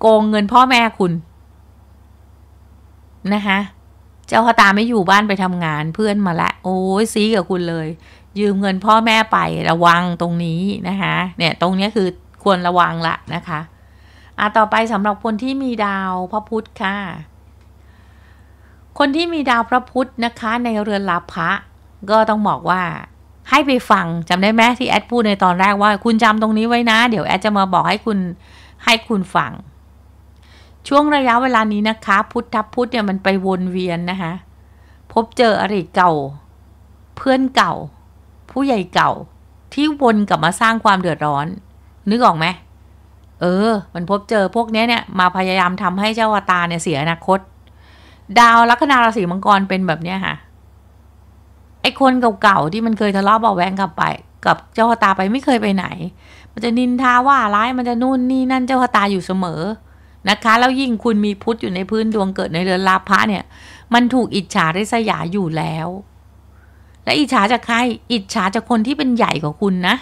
โกงเงินพ่อแม่คุณนะคะ เจ้าพตาไม่อยู่บ้านไปทำงานเพื่อนมาละโอ้ยซีกับคุณเลย ยืมเงินพ่อแม่ไประวังตรงนี้นะคะ เนี่ย ตรงนี้คือควรระวังละนะคะอ่ะต่อไปสำหรับคนที่มีดาวพระพุธค่ะคนที่มีดาวพระพุธนะคะในเรือนลาภะก็ต้องบอกว่า ให้ไปฟังจำได้ไหมที่แอดพูดในตอนแรกว่า คุณจำตรงนี้ไว้นะ เดี๋ยว แอดจะมาบอกให้คุณ ให้คุณฟัง ช่วงระยะเวลานี้นะคะ พุทธพุทธเนี่ยมันไปวนเวียนนะคะ พบเจออริเก่า เพื่อนเก่า ผู้ใหญ่เก่าที่วนกลับมาสร้างความเดือดร้อนนึกออกไหมเออ มันพบเจอพวกนี้เนี่ย มาพยายามทำให้เจ้าวตาเนี่ยเสียอนาคตดาวลัคนาราศีมังกรเป็นแบบเนี้ยค่ะ ไอคนเก่าๆที่มันเคยทะเลาะเบาแวงกับไป กับเจ้าชตาไปไม่เคยไปไหน มันจะนินทาว่าร้ายมันจะนู่นนี่นั่นเจ้าชตาอยู่เสมอนะคะ แล้วยิ่งคุณมีพุทธอยู่ในพื้นดวงเกิดในเรือนลาภะเนี่ย มันถูกอิจฉาริษยาอยู่แล้ว และอิจฉาจากใคร อิจฉาจากคนที่เป็นใหญ่กว่าคุณนะ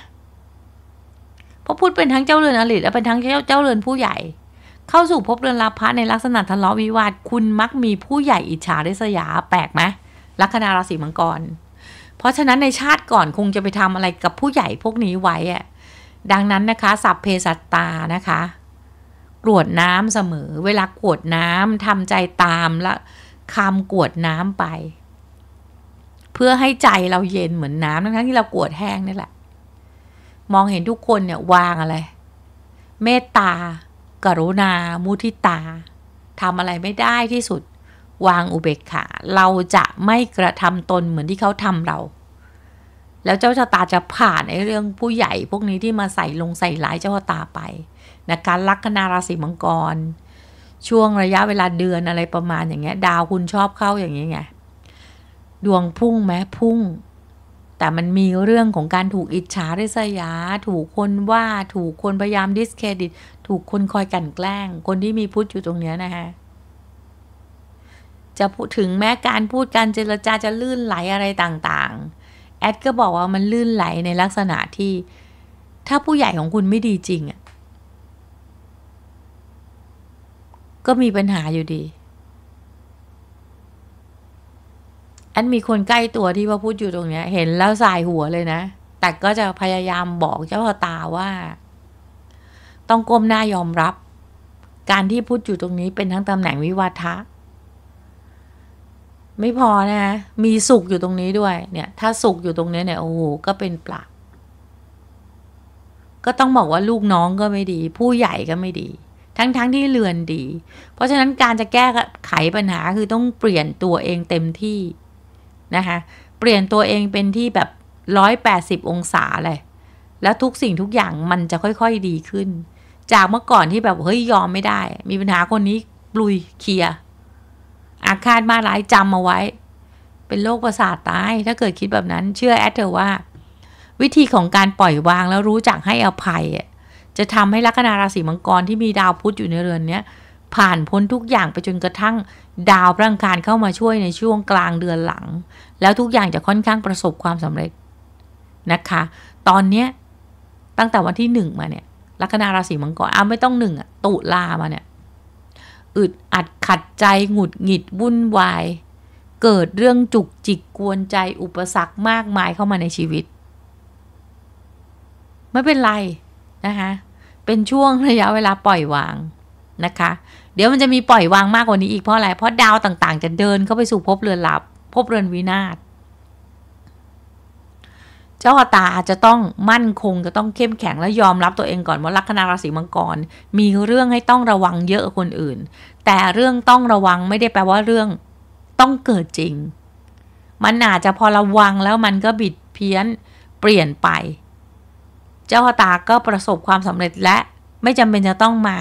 เพราะพุทธเป็นทั้งเจ้าเรือนอริตและเป็นทั้งเจ้าเจ้าเรือนผู้ใหญ่เข้าสู่พบเรือนรับพระในลักษณะทะเลาะวิวาทคุณมักมีผู้ใหญ่อิจฉาริษยาแปลกไหมลัคนาราศีมังกรเพราะฉะนั้นในชาติก่อนคงจะไปทำอะไรกับผู้ใหญ่พวกนี้ไว้อะดังนั้นนะคะ สัพเพสัตตานะคะกรวดน้ำเสมอเวลากรวดน้ำทำใจตามละคำกรวดน้ำไป เพื่อให้ใจเราเย็นเหมือนน้ำทั้งที่เรากรวดแห้งนี่แหละมองเห็นทุกคนเนี่ยวางอะไร เมตตากรุณามุทิตา ทำอะไรไม่ได้ที่สุด วางอุเบกขา เราจะไม่กระทำตนเหมือนที่เขาทำเรา แล้วเจ้าชะตาจะผ่านในเรื่องผู้ใหญ่พวกนี้ที่มาใส่ลงใส่หลายเจ้าชะตาไปนะการลัคนาราศีมังกร ช่วงระยะเวลาเดือนอะไรประมาณอย่างเงี้ย ดาวคุณชอบเข้าอย่างเงี้ยไง ดวงพุ่งไหมพุ่งแต่มันมีเรื่องของการถูกอิจฉาริษยา ถูกคนว่า ถูกคนพยายามดิสเครดิต ถูกคนคอยกันแกล้ง คนที่มีพุทธอยู่ตรงเนี้ยนะคะจะพูดถึงแม้การพูดการเจรจาจะลื่นไหลอะไรต่างๆ แอดก็บอกว่ามันลื่นไหลในลักษณะที่ ถ้าผู้ใหญ่ของคุณไม่ดีจริงอ่ะ ก็มีปัญหาอยู่ดีอันมีคนใกล้ตัวที่พ่าพูดอยู่ตรงเนี้ยเห็นแล้ว สายหัวเลยนะ แต่ก็จะพยายามบอกเจ้าพ่อตาว่าต้องก้มหน้ายอมรับ การที่พูดอยู่ตรงนี้เป็นทั้งตำแหน่งวิวัฒะไม่พอนะ มีสุขอยู่ตรงนี้ด้วยเนี่ย ถ้าสุขอยู่ตรงนี้เนี่ย โอ้โห ก็เป็นปลากก็ต้องบอกว่าลูกน้องก็ไม่ดี ผู้ใหญ่ก็ไม่ดี ทั้งๆทที่เรือนดี เพราะฉะนั้นการจะแก้ไขปัญหาคือต้องเปลี่ยนตัวเองเต็มที่นะคะเปลี่ยนตัวเองเป็นที่แบบร้อยแปดสิบองศาเลยแล้วทุกสิ่งทุกอย่างมันจะค่อยๆดีขึ้น จากเมื่อก่อนที่แบบเฮ้ยยอมไม่ได้ มีปัญหาคนนี้ลุยเคลีย อาคารมาหลายจำเอาไว้ เป็นโรคประสาทตาย ถ้าเกิดคิดแบบนั้น เชื่อแอดเธอว่า วิธีของการปล่อยวางแล้วรู้จักให้อภัยจะทำให้ลัคนาราศีมังกรที่มีดาวพุธอยู่ในเรือนนี้ผ่านพ้นทุกอย่างไปจนกระทั่งดาวพระอังคารเข้ามาช่วยในช่วงกลางเดือนหลังแล้วทุกอย่างจะค่อนข้างประสบความสำเร็จนะคะ ตอนเนี้ตั้งแต่วันที่หนึ่งมาเนี่ยลัคนาราศีมังกรอ้าไม่ต้องหนึ่งอะตุลามาเนี่ยอึดอัดขัดใจหงุดหงิดวุ่นวายเกิดเรื่องจุกจิกกวนใจอุปสรรคมากมายเข้ามาในชีวิต ไม่เป็นไรนะคะเป็นช่วงระยะเวลาปล่อยวาง นะคะ เดี๋ยวมันจะมีปล่อยวางมากกว่านี้อีกเพราะอะไรเพราะดาวต่างๆ จะเดินเข้าไปสู่ภพเรือนลับพบเรือนวินาศจ้าตาอาจจะต้องมั่นคงจะต้องเข้มแข็ง และยอมรับตัวเองก่อนว่าลัคนาราศีมังกรมีเรื่องให้ต้องระวังเยอะคนอื่น แต่เรื่องต้องระวังไม่ได้แปลว่าเรื่องต้องเกิดจริง มันอาจจะพอระวังแล้วมันก็บิดเพี้ยนเปลี่ยนไป เจ้าตาก็ประสบความสำเร็จและไม่จำเป็นจะต้องมา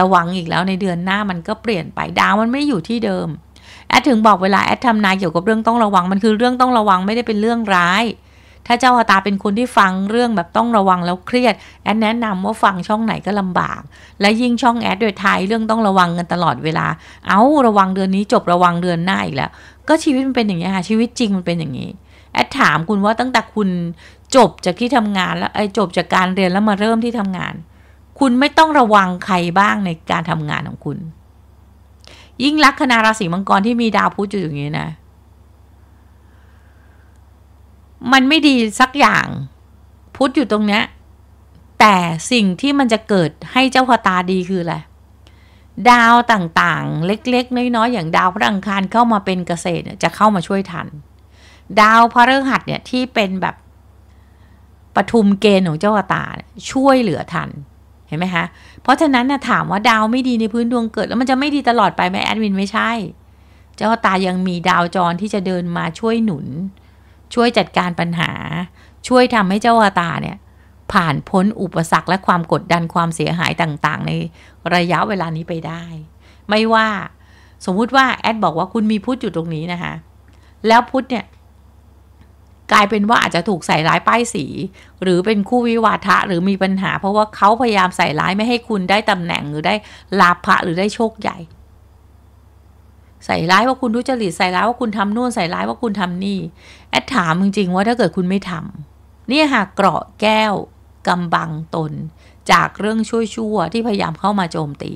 ระวังอีกแล้วในเดือนหน้ามันก็เปลี่ยนไปดาวมันไม่อยู่ที่เดิมแอดถึงบอกเวลาแอดทำนายเกี่ยวกับเรื่องต้องระวังมันคือเรื่องต้องระวังไม่ได้เป็นเรื่องร้าย ถ้าเจ้าอาตาเป็นคนที่ฟังเรื่องแบบต้องระวังแล้วเครียดแอดแนะนำว่าฟังช่องไหนก็ลำบาก และยิ่งช่องแอดโดยไทยเรื่องต้องระวังกันตลอดเวลา เอาาระวังเดือนนี้จบระวังเดือนหน้าอีกแล้วก็ชีวิตมันเป็นอย่างนี้ค่ะชีวิตจริงมันเป็นอย่างนี้ แอดถามคุณว่าตั้งแต่คุณจบจากที่ทำงานแล้วไอ้จบจากการเรียนแล้วมาเริ่มที่ทำงาน คุณไม่ต้องระวังใครบ้างในการทำงานของคุณยิ่งลักคณาราศีมังกรที่มีดาวพุธอยู่อย่างนี้นะ มันไม่ดีสักอย่างพุธอยู่ตรงเนี้ยแต่สิ่งที่มันจะเกิดให้เจ้าคตาดีคืออะไรดาวต่างๆเล็ก ๆน้อยๆ อย่างดาวพระอังคารเข้ามาเป็นเกษตรจะเข้ามาช่วยทัน ดาวพระฤหัสเนี่ยที่เป็นแบบปฐุมเกณฑ์ของเจ้าตา ช่วยเหลือทันเห็นไหมคะ เพราะฉะนั้นนะถามว่าดาวไม่ดีในพื้นดวงเกิดแล้วมันจะไม่ดีตลอดไปไหมแอดมินไม่ใช่ เจ้าตา ยังมีดาวจรที่จะเดินมาช่วยหนุน ช่วยจัดการปัญหา ช่วยทำให้เจ้าตาเนี่ย ผ่าน พ้น อุปสรรคและความกดดันความเสียหายต่าง ๆ ในระยะเวลานี้ไปได้ ไม่ว่าสมมุติว่าแอดบอกว่าคุณมีพุทธอยู่ตรงนี้นะคะแล้วพุทธเนี่ยกลายเป็นว่าอาจจะถูกใส่ร้ายป้ายสีหรือเป็นคู่วิวาทะหรือมีปัญหาเพราะว่าเขาพยายามใส่ร้ายไม่ให้คุณได้ตำแหน่งหรือได้ลาภะหรือได้โชคใหญ่ ใส่ร้ายว่าคุณทุจริตใส่ร้ายว่าคุณทำนู่นใส่ร้ายว่าคุณทำนี่ แอดถามจริง ๆ ว่าถ้าเกิดคุณไม่ทำเนี่ยหากเกราะแก้วกำบังตน จากเรื่องชั่วๆที่พยายามเข้ามาโจมตี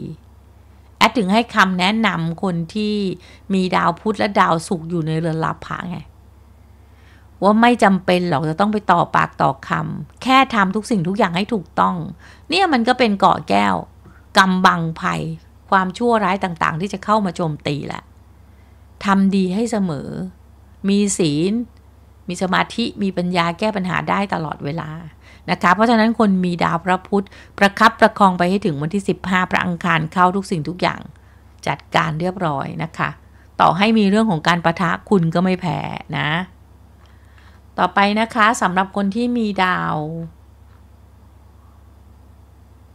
แอดถึงให้คำแนะนำคนที่มีดาวพุธและดาวศุกร์อยู่ในเรือนลาภะไงว่าไม่จำเป็นหรอก จะต้องไปต่อปากต่อคำ แค่ทำทุกสิ่งทุกอย่างให้ถูกต้อง เนี่ยมันก็เป็นเกาะแก้วกำบังภัย ความชั่วร้ายต่างๆที่จะเข้ามาโจมตีแหละทำดีให้เสมอ มีศีล มีสมาธิมีปัญญาแก้ปัญหาได้ตลอดเวลานะคะ เพราะฉะนั้นคนมีดาวพระพุธประคับประคองไปให้ถึงวันที่ 15พระอังคารเข้าทุกสิ่งทุกอย่างจัดการเรียบร้อยนะคะ ต่อให้มีเรื่องของการประทะคุณก็ไม่แพ้นะต่อไป นะคะสำหรับคนที่มีดาว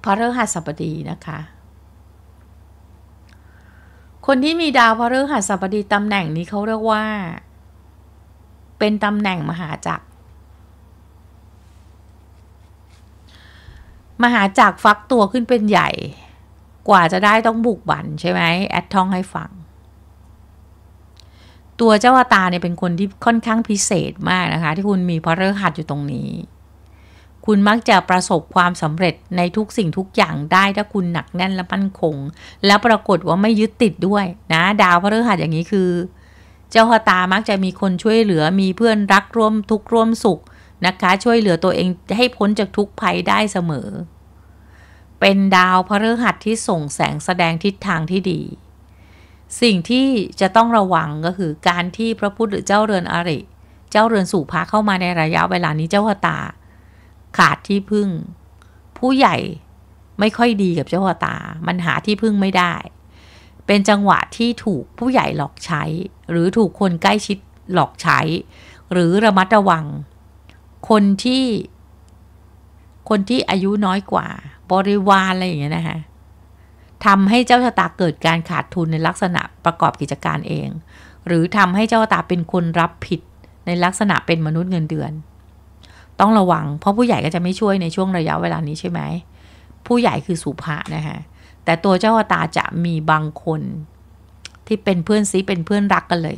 พระฤหัสบดีนะคะคนที่มีดาวพระฤหัสบดีตำแหน่งนี้เขาเรียกว่า เป็นตำแหน่งมหาจักรมหาจักรฟักตัวขึ้นเป็นใหญ่ กว่าจะได้ต้องบุกบันใช่ไหมแอดท่องให้ฟังตัวเจ้าอตาเนี่ยเป็นคนที่ค่อนข้างพิเศษมากนะคะที่คุณมีพระฤหัสอยู่ตรงนี้ คุณมักจะประสบความสำเร็จในทุกสิ่งทุกอย่างได้ถ้าคุณหนักแน่นและมั่นคง แล้วปรากฏว่าไม่ยึดติดด้วย นะดาวพระฤหัสอย่างนี้คือ เจ้าตามักจะมีคนช่วยเหลือมีเพื่อนรักร่วมทุกข์ร่วมสุขนะคะช่วยเหลือตัวเองให้พ้นจากทุกภัยได้เสมอ เป็นดาวพระฤหัสที่ส่งแสงแสดงทิศทางที่ดีสิ่งที่จะต้องระวังก็คือการที่พระพุทธหรือเจ้าเรือนอริเจ้าเรือนสู่พาเข้ามาในระยะเวลานี้เจ้าวตา ขาดที่พึ่ง ผู้ใหญ่ไม่ค่อยดีกับเจ้าวตามันหาที่พึ่งไม่ได้ เป็นจังหวะที่ถูกผู้ใหญ่หลอกใช้ หรือถูกคนใกล้ชิดหลอกใช้ หรือระมัดระวัง คนที่ คนที่อายุน้อยกว่า บริวารอะไรอย่างเงี้ยนะคะทำให้เจ้าชะตาเกิดการขาดทุนในลักษณะประกอบกิจการเอง หรือทำให้เจ้าชะตาเป็นคนรับผิดในลักษณะเป็นมนุษย์เงินเดือน ต้องระวัง เพราะผู้ใหญ่ก็จะไม่ช่วยในช่วงระยะเวลานี้ใช่ไหม ผู้ใหญ่คือสุภานะคะแต่ตัวเจ้าตาจะมีบางคนที่เป็นเพื่อนซีเป็นเพื่อนรักกันเลย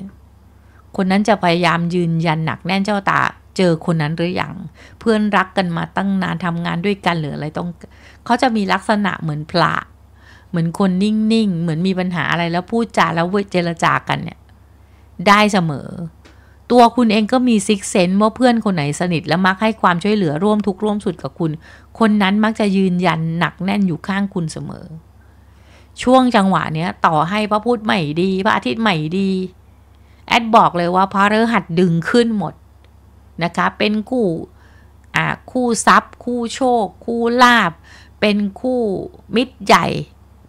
คนนั้นจะพยายามยืนยันหนักแน่นเจ้าตาเจอคนนั้นหรืออยัง เพื่อนรักกันมาตั้งนานทำงานด้วยกันหรืออะไรต้อง เขาจะมีลักษณะเหมือนพระเหมือนคนนิ่งๆ เหมือนมีปัญหาอะไรแล้วพูดจาแล้วเจรจากันเนี่ย ได้เสมอ ตัวคุณเองก็มีซิกเซนต์ว่าเพื่อนคนไหนสนิทแล้วมักให้ความช่วยเหลือร่วมทุกร่วมสุดกับคุณ คนนั้นมักจะยืนยันหนักแน่นอยู่ข้างคุณเสมอ ช่วงจังหวะเนี้ย ต่อให้พระพุธใหม่ดี พระอาทิตย์ใหม่ดี แอดบอกเลยว่าพระฤหัสดึงขึ้นหมดนะคะเป็นกู่อ่าคู่ทรัพย์คู่โชค คู่ลาบเป็นคู่มิตรใหญ่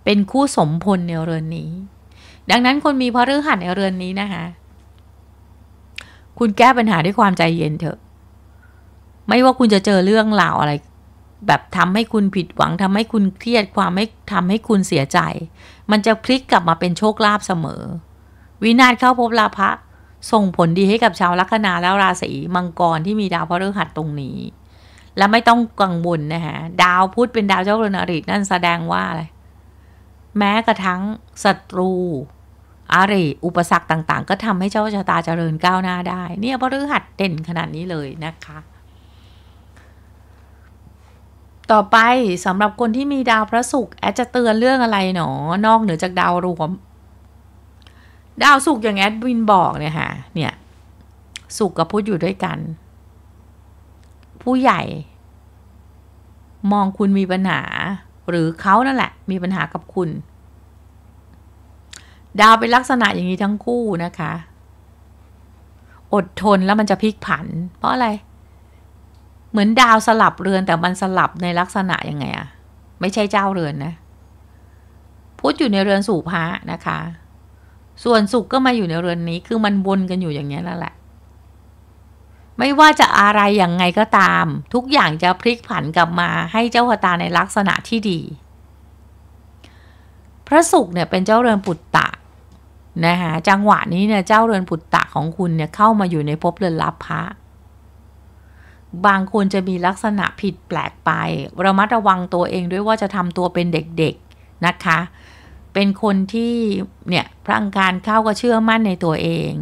เป็นคู่สมพลในเรือนนี้ ดังนั้นคนมีพระฤหัสในเรือนนี้นะคะ คุณแก้ปัญหาด้วยความใจเย็นเถอะ ไม่ว่าคุณจะเจอเรื่องราวอะไร แบบทำให้คุณผิดหวังทำให้คุณเครียด ความไม่ทำให้คุณเสียใจ มันจะพลิกกลับมาเป็นโชคลาภเสมอ วินาศเข้าพบลาภะ ส่งผลดีให้กับชาวลัคนาแล้วราศีมังกรที่มีดาวพรฤหัสตรงนี้ และไม่ต้องกังวลนะคะ ดาวพุธเป็นดาวเจ้าเรือนอรินั่นแสดงว่าอะไรแม้กระทั่งศัตรูอารอุปสรรคต่างๆ ก็ทำให้เจ้าชะตาเจริญก้าวหน้าได้เนี่ยพฤหัสเด่นขนาดนี้เลยนะคะ ต่อไปสำหรับคนที่มีดาวพระศุกร์แอด จะเตือน เรื่องอะไรหนอ นอกเหนือจากดาวรวมดาวศุกร์อย่าง แอดวินบอก เนี่ยค่ะเนี่ยศุกร์กับพุธอยู่ด้วยกัน ผู้ใหญ่ มองคุณมีปัญหาหรือเขานั่นแหละ มีปัญหากับคุณ ดาวเป็นลักษณะอย่างนี้ทั้ง คู่ นะคะ อดทนแล้วมันจะพลิกผัน เพราะอะไร เหมือนดาวสลับเรือนแต่มันสลับในลักษณะ ยังไงอะไม่ใช่เจ้าเรือนนะพุธอยู่ ในเรือนสู่พระนะคะ ส่วนสุขก็มาอยู่ในเรือนนี้ คือมันวนกันอยู่อย่างนี้แล้วแหละไม่ว่าจะอะไรอย่างไงก็ตาม ทุกอย่างจะพลิกผันกลับมาให้เจ้าัวตาในลักษณะที่ดีพระศุกร์เนี่ยเป็นเจ้าเรือนปุตตะนะคะจังหวะนี้เนี่ยเจ้าเรือนปุตตะของคุณเนี่ยเข้ามาอยู่ในภพเรือนลับพระบางคนจะมีลักษณะผิดแปลกไประมัดระวังตัวเองด้วยว่าจะทำตัวเป็นเด็ก ๆนะคะเป็นคนที่เนี่ยพลังการเข้าก็เชื่อมั่นในตัวเอง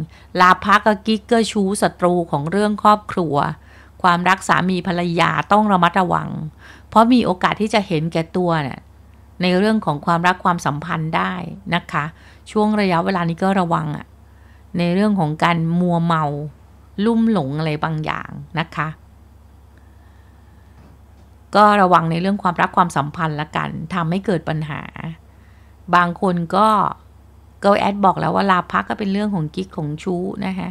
ลาพักก็กิ๊กเกอร์ชูศัตรูของเรื่องครอบครัว ความรักสามีภรรยาต้องระมัดระวัง เพราะมีโอกาสที่จะเห็นแก่ตัวเนี่ยในเรื่องของความรักความสัมพันธ์ได้นะคะ ช่วงระยะเวลานี้ก็ระวังอ่ะในเรื่องของการมัวเมา ลุ่มหลงอะไรบางอย่างนะคะ ก็ระวังในเรื่องความรักความสัมพันธ์ละกันทำให้เกิดปัญหาบางคนก็เกิลแอดบอกแล้วว่าลาพักก็เป็นเรื่องของกิ๊กของชู้นะคะ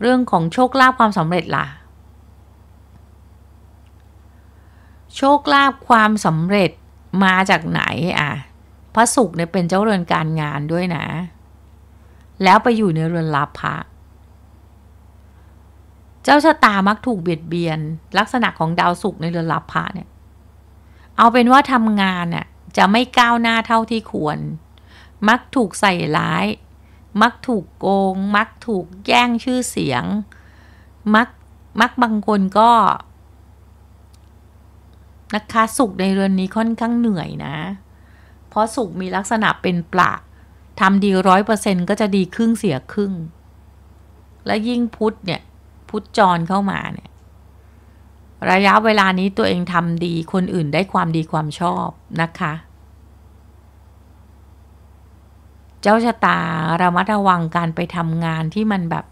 เรื่องของโชคลาภความสำเร็จล่ะ โชคลาภความสำเร็จมาจากไหนอ่ะพระศุกร์เนี่ยเป็นเจ้าเรือนการงานด้วยนะ แล้วไปอยู่ในเรือนลาภะเจ้าชะตามักถูกเบียดเบียน ลักษณะของดาวศุกร์ในเรือนลาภะเนี่ย เอาเป็นว่าทำงานเนี่ยจะไม่ก้าวหน้าเท่าที่ควร มักถูกใส่ร้าย มักถูกโกง มักถูกแย่งชื่อเสียง มัก มักบางคนก็ นะคะสุขในเรือนนี้ค่อนข้างเหนื่อยนะ เพราะสุขมีลักษณะเป็นปละทำดีร้อยเปอร์เซ็นก็จะดีครึ่งเสียครึ่ง และยิ่งพุทธเนี่ย พุทธจรเข้ามาเนี่ยระยะเวลานี้ตัวเองทำดีคนอื่นได้ความดีความชอบนะคะ เจ้าชะตาระมัดระวังการไปทำงานที่มันแบบ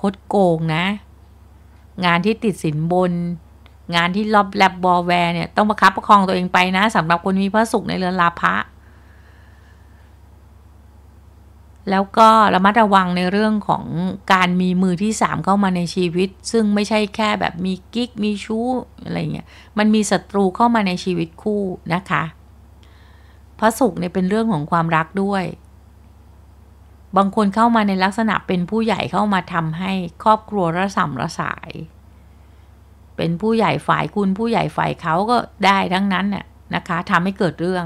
คดโกงนะ งานที่ติดสินบน งานที่ลอบแลบบอแวร์เนี่ย ต้องประคับประคองตัวเองไปนะสำหรับคนมีพระสุขในเรือนลาภะแล้วก็ระมัดระวังในเรื่องของการมีมือที่3เข้ามาในชีวิต ซึ่งไม่ใช่แค่แบบมีกิ๊กมีชู้ อะไรเงี้ยมันมีศัตรูเข้ามาในชีวิตคู่นะคะพระสุขเนี่ยเป็นเรื่องของความรักด้วย บางคนเข้ามาในลักษณะเป็นผู้ใหญ่เข้ามาทำให้ครอบครัวระสำระสาย เป็นผู้ใหญ่ฝ่ายคุณผู้ใหญ่ฝ่ายเขาก็ได้ทั้งนั้นน่ยนะคะทำให้เกิดเรื่อง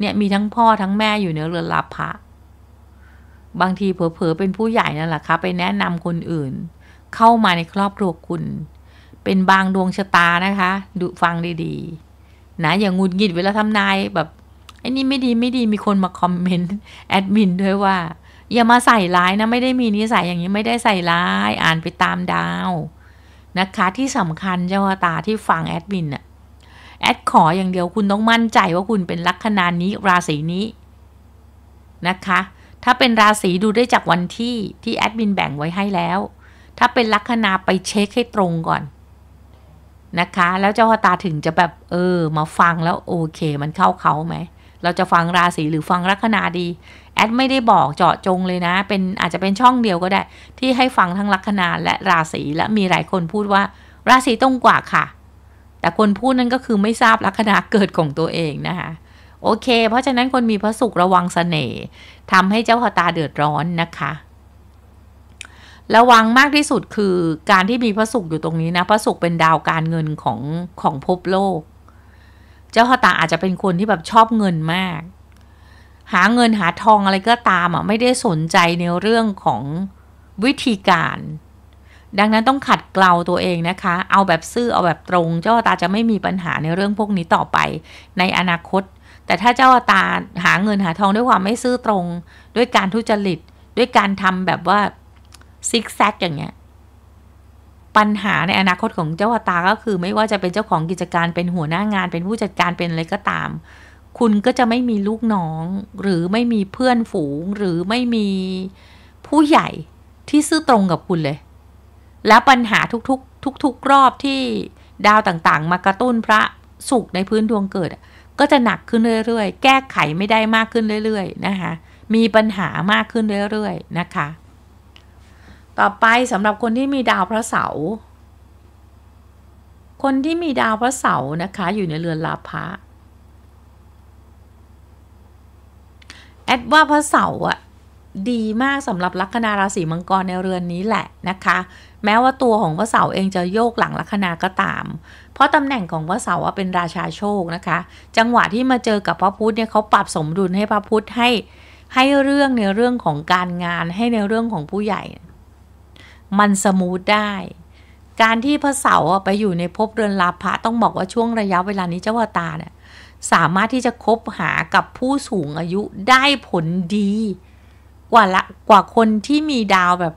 เนี่ยมีทั้งพ่อทั้งแม่อยู่ในเรือนลาภะบางทีเผลอๆเป็นผู้ใหญ่นั่นแหละคะไปแนะนำคนอื่น เข้ามาในครอบครัวคุณ เป็นบางดวงชะตานะคะ ดูฟังดีๆ นะอย่างงุดหงิดเวลาทำนายแบบไอ้นี่ไม่ดีไม่ดีมีคนมาคอมเมนต์แอดมินด้วยว่า อย่ามาใส่ร้ายนะไม่ได้มีนิสัยอย่างนี้ไม่ได้ใส่ร้าย อ่านไปตามดาว นะคะที่สำคัญเจ้าตาที่ฟังแอดมินอะแอดขออย่างเดียวคุณต้องมั่นใจว่าคุณเป็นลัคนานี้ราศีนี้ นะคะถ้าเป็นราศี ดูได้จากวันที่ที่แอดมินแบ่งไว้ให้แล้วถ้าเป็นลัคนาไปเช็คให้ตรงก่อน นะคะ แล้วเจ้าชตาถึงจะแบบเออ มาฟังแล้วโอเค มันเข้าเขาไหมเราจะฟังราศีหรือฟังลัคนาดี แอดไม่ได้บอกเจาะจงเลยนะ เป็นอาจจะเป็นช่องเดียวก็ได้ ที่ให้ฟังทั้งลัคนาและราศี และมีหลายคนพูดว่า ราศีตรงกว่าค่ะ แต่คนพูดนั่นก็คือไม่ทราบลัคนาเกิดของตัวเองนะคะโอเค เพราะฉะนั้นคนมีพระสุขระวังสเสน่ห์ทำให้เจ้าพตาเดือดร้อนนะคะ ระวังมากที่สุดคือการที่มีพระศุกร์อยู่ตรงนี้นะพระศุกร์เป็นดาวการเงินของของภพโลก เจ้าพตาอาจจะเป็นคนที่แบบชอบเงินมาก หาเงินหาทองอะไรก็ตามอ่ะไม่ได้สนใจในเรื่องของวิธีการ ดังนั้นต้องขัดเกลาตัวเองนะคะ เอาแบบซื่อเอาแบบตรง เจ้าตาจะไม่มีปัญหาในเรื่องพวกนี้ต่อไปในอนาคตแต่ถ้าเจ้าตาหาเงินหาทองด้วยความไม่ซื่อตรงด้วยการทุจริตด้วยการทำแบบว่าซิกแซกอย่างเงี้ย ปัญหาในอนาคตของเจ้าตาก็คือ ไม่ว่าจะเป็นเจ้าของกิจการเป็นหัวหน้างาน เป็นผู้จัดการเป็นอะไรก็ตาม คุณก็จะไม่มีลูกน้องหรือไม่มีเพื่อนฝูงหรือไม่มีผู้ใหญ่ที่ซื่อตรงกับคุณเลย แล้วปัญหาทุกๆทุกๆรอบที่ดาวต่างๆ มากระตุ้นพระสุขในพื้นดวงเกิดก็จะหนักขึ้นเรื่อยๆ แก้ไขไม่ได้มากขึ้นเรื่อย ๆ นะคะ มีปัญหามากขึ้นเรื่อยๆ นะคะ ต่อไปสำหรับคนที่มีดาวพระเสาร์ คนที่มีดาวพระเสาร์นะคะอยู่ในเรือนลาภะแอดว่าพระเสาร์อะดีมากสำหรับลัคนาราศีมังกรในเรือนนี้แหละนะคะแม้ว่าตัวของพระเสาร์เองจะโยกหลังลัคนาก็ตามเพราะ ตำแหน่งของพระเสาร์เป็นราชาโชค นะคะ จังหวะที่มาเจอกับพระพุธเนี่ยเขาปรับสมดุลให้พระพุธให้ให้เรื่องในเรื่องของการงานให้ในเรื่องของผู้ใหญ่ มันสมูทได้ การที่พระเสาร์ไปอยู่ในภพเรือนลาภะต้องบอกว่าช่วงระยะเวลานี้เจ้าวตาเนี่ยสามารถที่จะคบหากับผู้สูงอายุได้ผลดีกว่าละกว่าคนที่มีดาวแบบ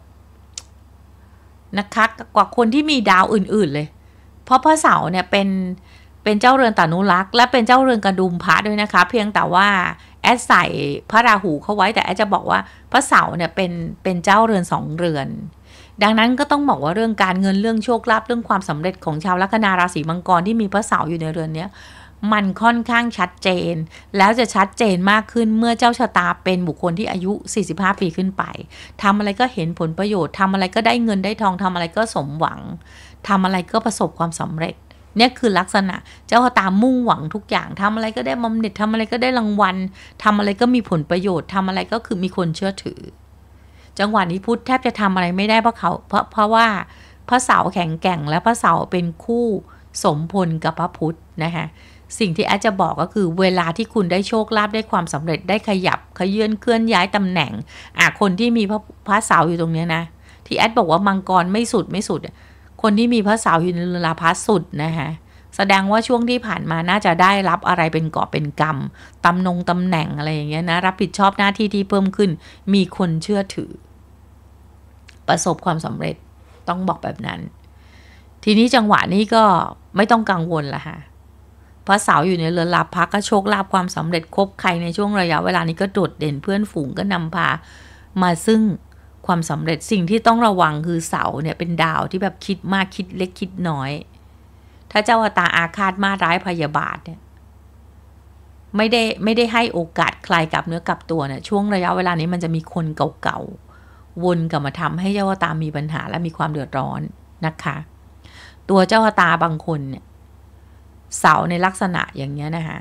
นะคะกว่าคนที่มีดาวอื่น ๆเลยเพราะพระเสาเนี่ยเป็นเป็นเจ้าเรือนตานุรักษ์และเป็นเจ้าเรือนกระดุมพระด้วยนะคะ เพียงแต่ว่าแอดใส่พระราหูเข้าไว้แต่แอดจะบอกว่าพระเสาเนี่ยเป็นเป็นเจ้าเรือนสองเรือน ดังนั้นก็ต้องบอกว่าเรื่องการเงินเรื่องโชคลาภเรื่องความสำเร็จของชาวลัคนาราศีมังกรที่มีพระเสาอยู่ในเรือนเนี้ยมันค่อนข้างชัดเจน แล้วจะชัดเจนมากขึ้นเมื่อเจ้าชะตาเป็นบุคคลที่อายุ 45 ปีขึ้นไป ทำอะไรก็เห็นผลประโยชน์ ทำอะไรก็ได้เงินได้ทองทำอะไรก็สมหวังทำอะไรก็ประสบความสำเร็จ เนี่ยคือลักษณะเจ้าตามุ่งหวังทุกอย่างทำอะไรก็ได้มำเน็ตทำอะไรก็ได้รางวัลทำอะไรก็มีผลประโยชน์ทำอะไรก็คือมีคนเชื่อถือ จังหวะนี้พุทธแทบจะทำอะไรไม่ได้เพราะเขา เพราะเพราะว่าพระเสาแข็งแกร่งและพระเสาเป็นคู่สมพลกับพระพุทธนะคะสิ่งที่อาจจะบอกก็คือ เวลาที่คุณได้โชคลาภได้ความสำเร็จ ได้ขยับขยื่นเคลื่อนย้ายตำแหน่ง อ่ะคนที่มีพระพระเสาอยู่ตรงนี้นะ ที่แอดบอกว่ามังกรไม่สุดไม่สุดคนที่มีพระเสาอยู่ในเรือนลาพัสสุดนะคะแสดงว่าช่วงที่ผ่านมาน่าจะได้รับอะไรเป็นกอบเป็นกรรมตำนงตำแหน่งอะไรอย่างเงี้ยนะรับผิดชอบหน้าที่ที่เพิ่มขึ้นมีคนเชื่อถือ ประสบความสำเร็จต้องบอกแบบนั้น ทีนี้จังหวะนี้ก็ไม่ต้องกังวลละฮะพระสาวอยู่ในเรือนลาพักก็โชคลาภความสำเร็จคบใครในช่วงระยะ เวลานี้ก็โดดเด่นเพื่อนฝูงก็นำพา มาซึ่งความสำเร็จสิ่งที่ต้องระวังคือเสาเนี่ยเป็นดาวที่แบบคิดมากคิดเล็กคิดน้อย ถ้าเจ้าตาอาฆาตมาร้ายพยาบาทเนี่ยไม่ได้ไม่ได้ให้โอกาสใครกลับเนื้อกลับตัวเนี่ยช่วงระยะเวลานี้มันจะมีคนเก่า ๆ วนกลับมาทำให้เจ้าตามีปัญหาและมีความเดือดร้อนนะคะ ตัวเจ้าตาบางคนเนี่ยเสาในลักษณะอย่างเนี้ยนะคะ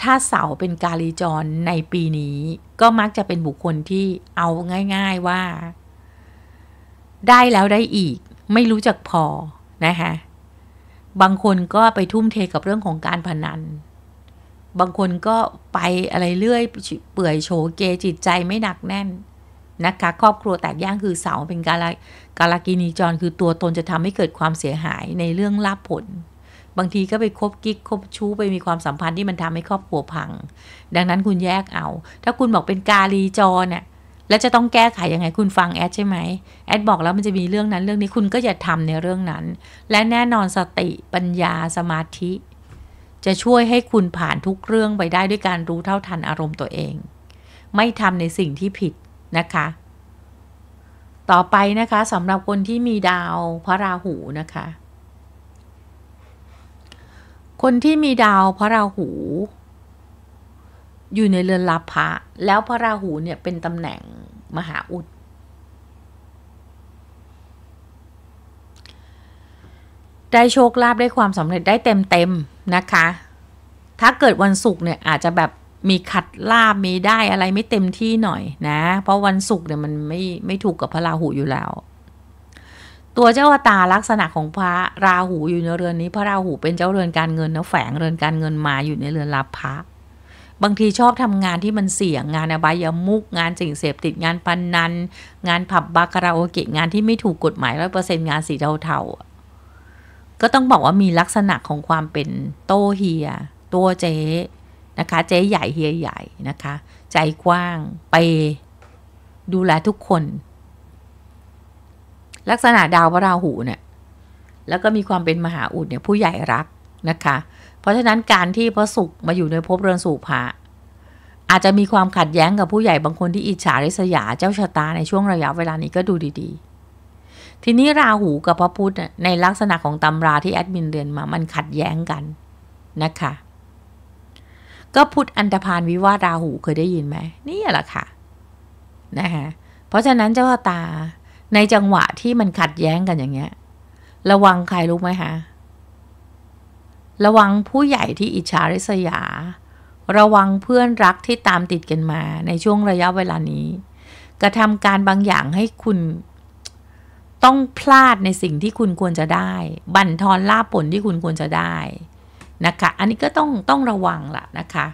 ถ้าเสาเป็น กาลีจร ในปีนี้ ก็มักจะเป็นบุคคลที่เอาง่าย ๆว่า ได้แล้วได้อีกไม่รู้จักพอ นะคะบางคนก็ไปทุ่มเทกับเรื่องของการพนัน บางคนก็ไปอะไรเรื่อยเปื่อยโฉเกจิตใจไม่หนักแน่นนะคะครอบครัวแตกย่างคือเสาเป็นกาลากาลากินีจรคือตัวตนจะทำให้เกิดความเสียหายในเรื่องลาภผลบางทีก็ไปคบกิ๊กคบชู้ไปมีความสัมพันธ์ที่มันทำให้ครอบครัวพัง ดังนั้นคุณแยกเอา ถ้าคุณบอกเป็นกาลีจรเนี่ยแล้วจะต้องแก้ไขยังไงคุณฟังแอดใช่ไหมแอดบอกแล้วมันจะมีเรื่องนั้นเรื่องนี้คุณก็อย่าทำในเรื่องนั้นและแน่นอนสติปัญญาสมาธิ จะช่วยให้คุณผ่านทุกเรื่องไปได้ด้วยการรู้เท่าทันอารมณ์ตัวเอง ไม่ทำในสิ่งที่ผิดนะคะ ต่อไปนะคะสำหรับคนที่มีดาวพระราหูนะคะคนที่มีดาวพระราหู อยู่ในเรือนลาภะแล้วพระราหูเนี่ยเป็นตำแหน่งมหาอุดได้โชคลาภได้ความสำเร็จได้เต็มเต็มนะคะ ถ้าเกิดวันศุกร์เนี่ยอาจจะแบบมีขัดลาบมีได้อะไรไม่เต็มที่หน่อยนะ เพราะวันศุกร์เนี่ยมัน ไม่ ไม่ถูกกับพระราหูอยู่แล้วตัวเจ้าตาลักษณะของพระราหูอยู่ในเรือนนี้ พระราหูเป็นเจ้าเรือนการเงินนะแฝง เรือนการเงินมาอยู่ในเรือนลับพระบางทีชอบทำงานที่มันเสี่ยงงานอบายามุกงานสิ่งเสพติดงานปันนันงานผับบาคาราโอเกะงานที่ไม่ถูกกฎหมายร้อยเปอร์เซ็นต์งานสีเทาๆก็ต้องบอกว่ามีลักษณะของความเป็นโตเฮีย ตัวเจ๊นะคะเจ๊ใหญ่เฮียใหญ่นะคะ ใจกว้างไปดูแลทุกคนลักษณะดาวพระราหูเนี่ย แล้วก็มีความเป็นมหาอุดเนี่ย ผู้ใหญ่รักนะคะ เพราะฉะนั้นการที่พระศุกร์มาอยู่ในภพเรือนสุภาอาจจะมีความขัดแย้งกับผู้ใหญ่บางคนที่อิจฉาริษยาเจ้าชะตาในช่วงระยะเวลานี้ก็ดูดี ๆ ทีนี้ราหูกับพระพุธในลักษณะของตำราที่แอดมินเรียนมามันขัดแย้งกันนะคะ ก็พุทธอันตพานวิวาราหูเคยได้ยินไหมนี่แหละค่ะนะคะเพราะฉะนั้นเจ้าชะตาในจังหวะที่มันขัดแย้งกันอย่างเงี้ยระวังใครรู้ไหมฮะระวังผู้ใหญ่ที่อิจฉาริษยา ระวังเพื่อนรักที่ตามติดกันมาในช่วงระยะเวลานี้กระทำการบางอย่างให้คุณ ต้องพลาดในสิ่งที่คุณควรจะได้บั่นทอนลาบผลที่คุณควรจะได้นะคะ อันนี้ก็ต้องต้องระวังล่ะนะคะ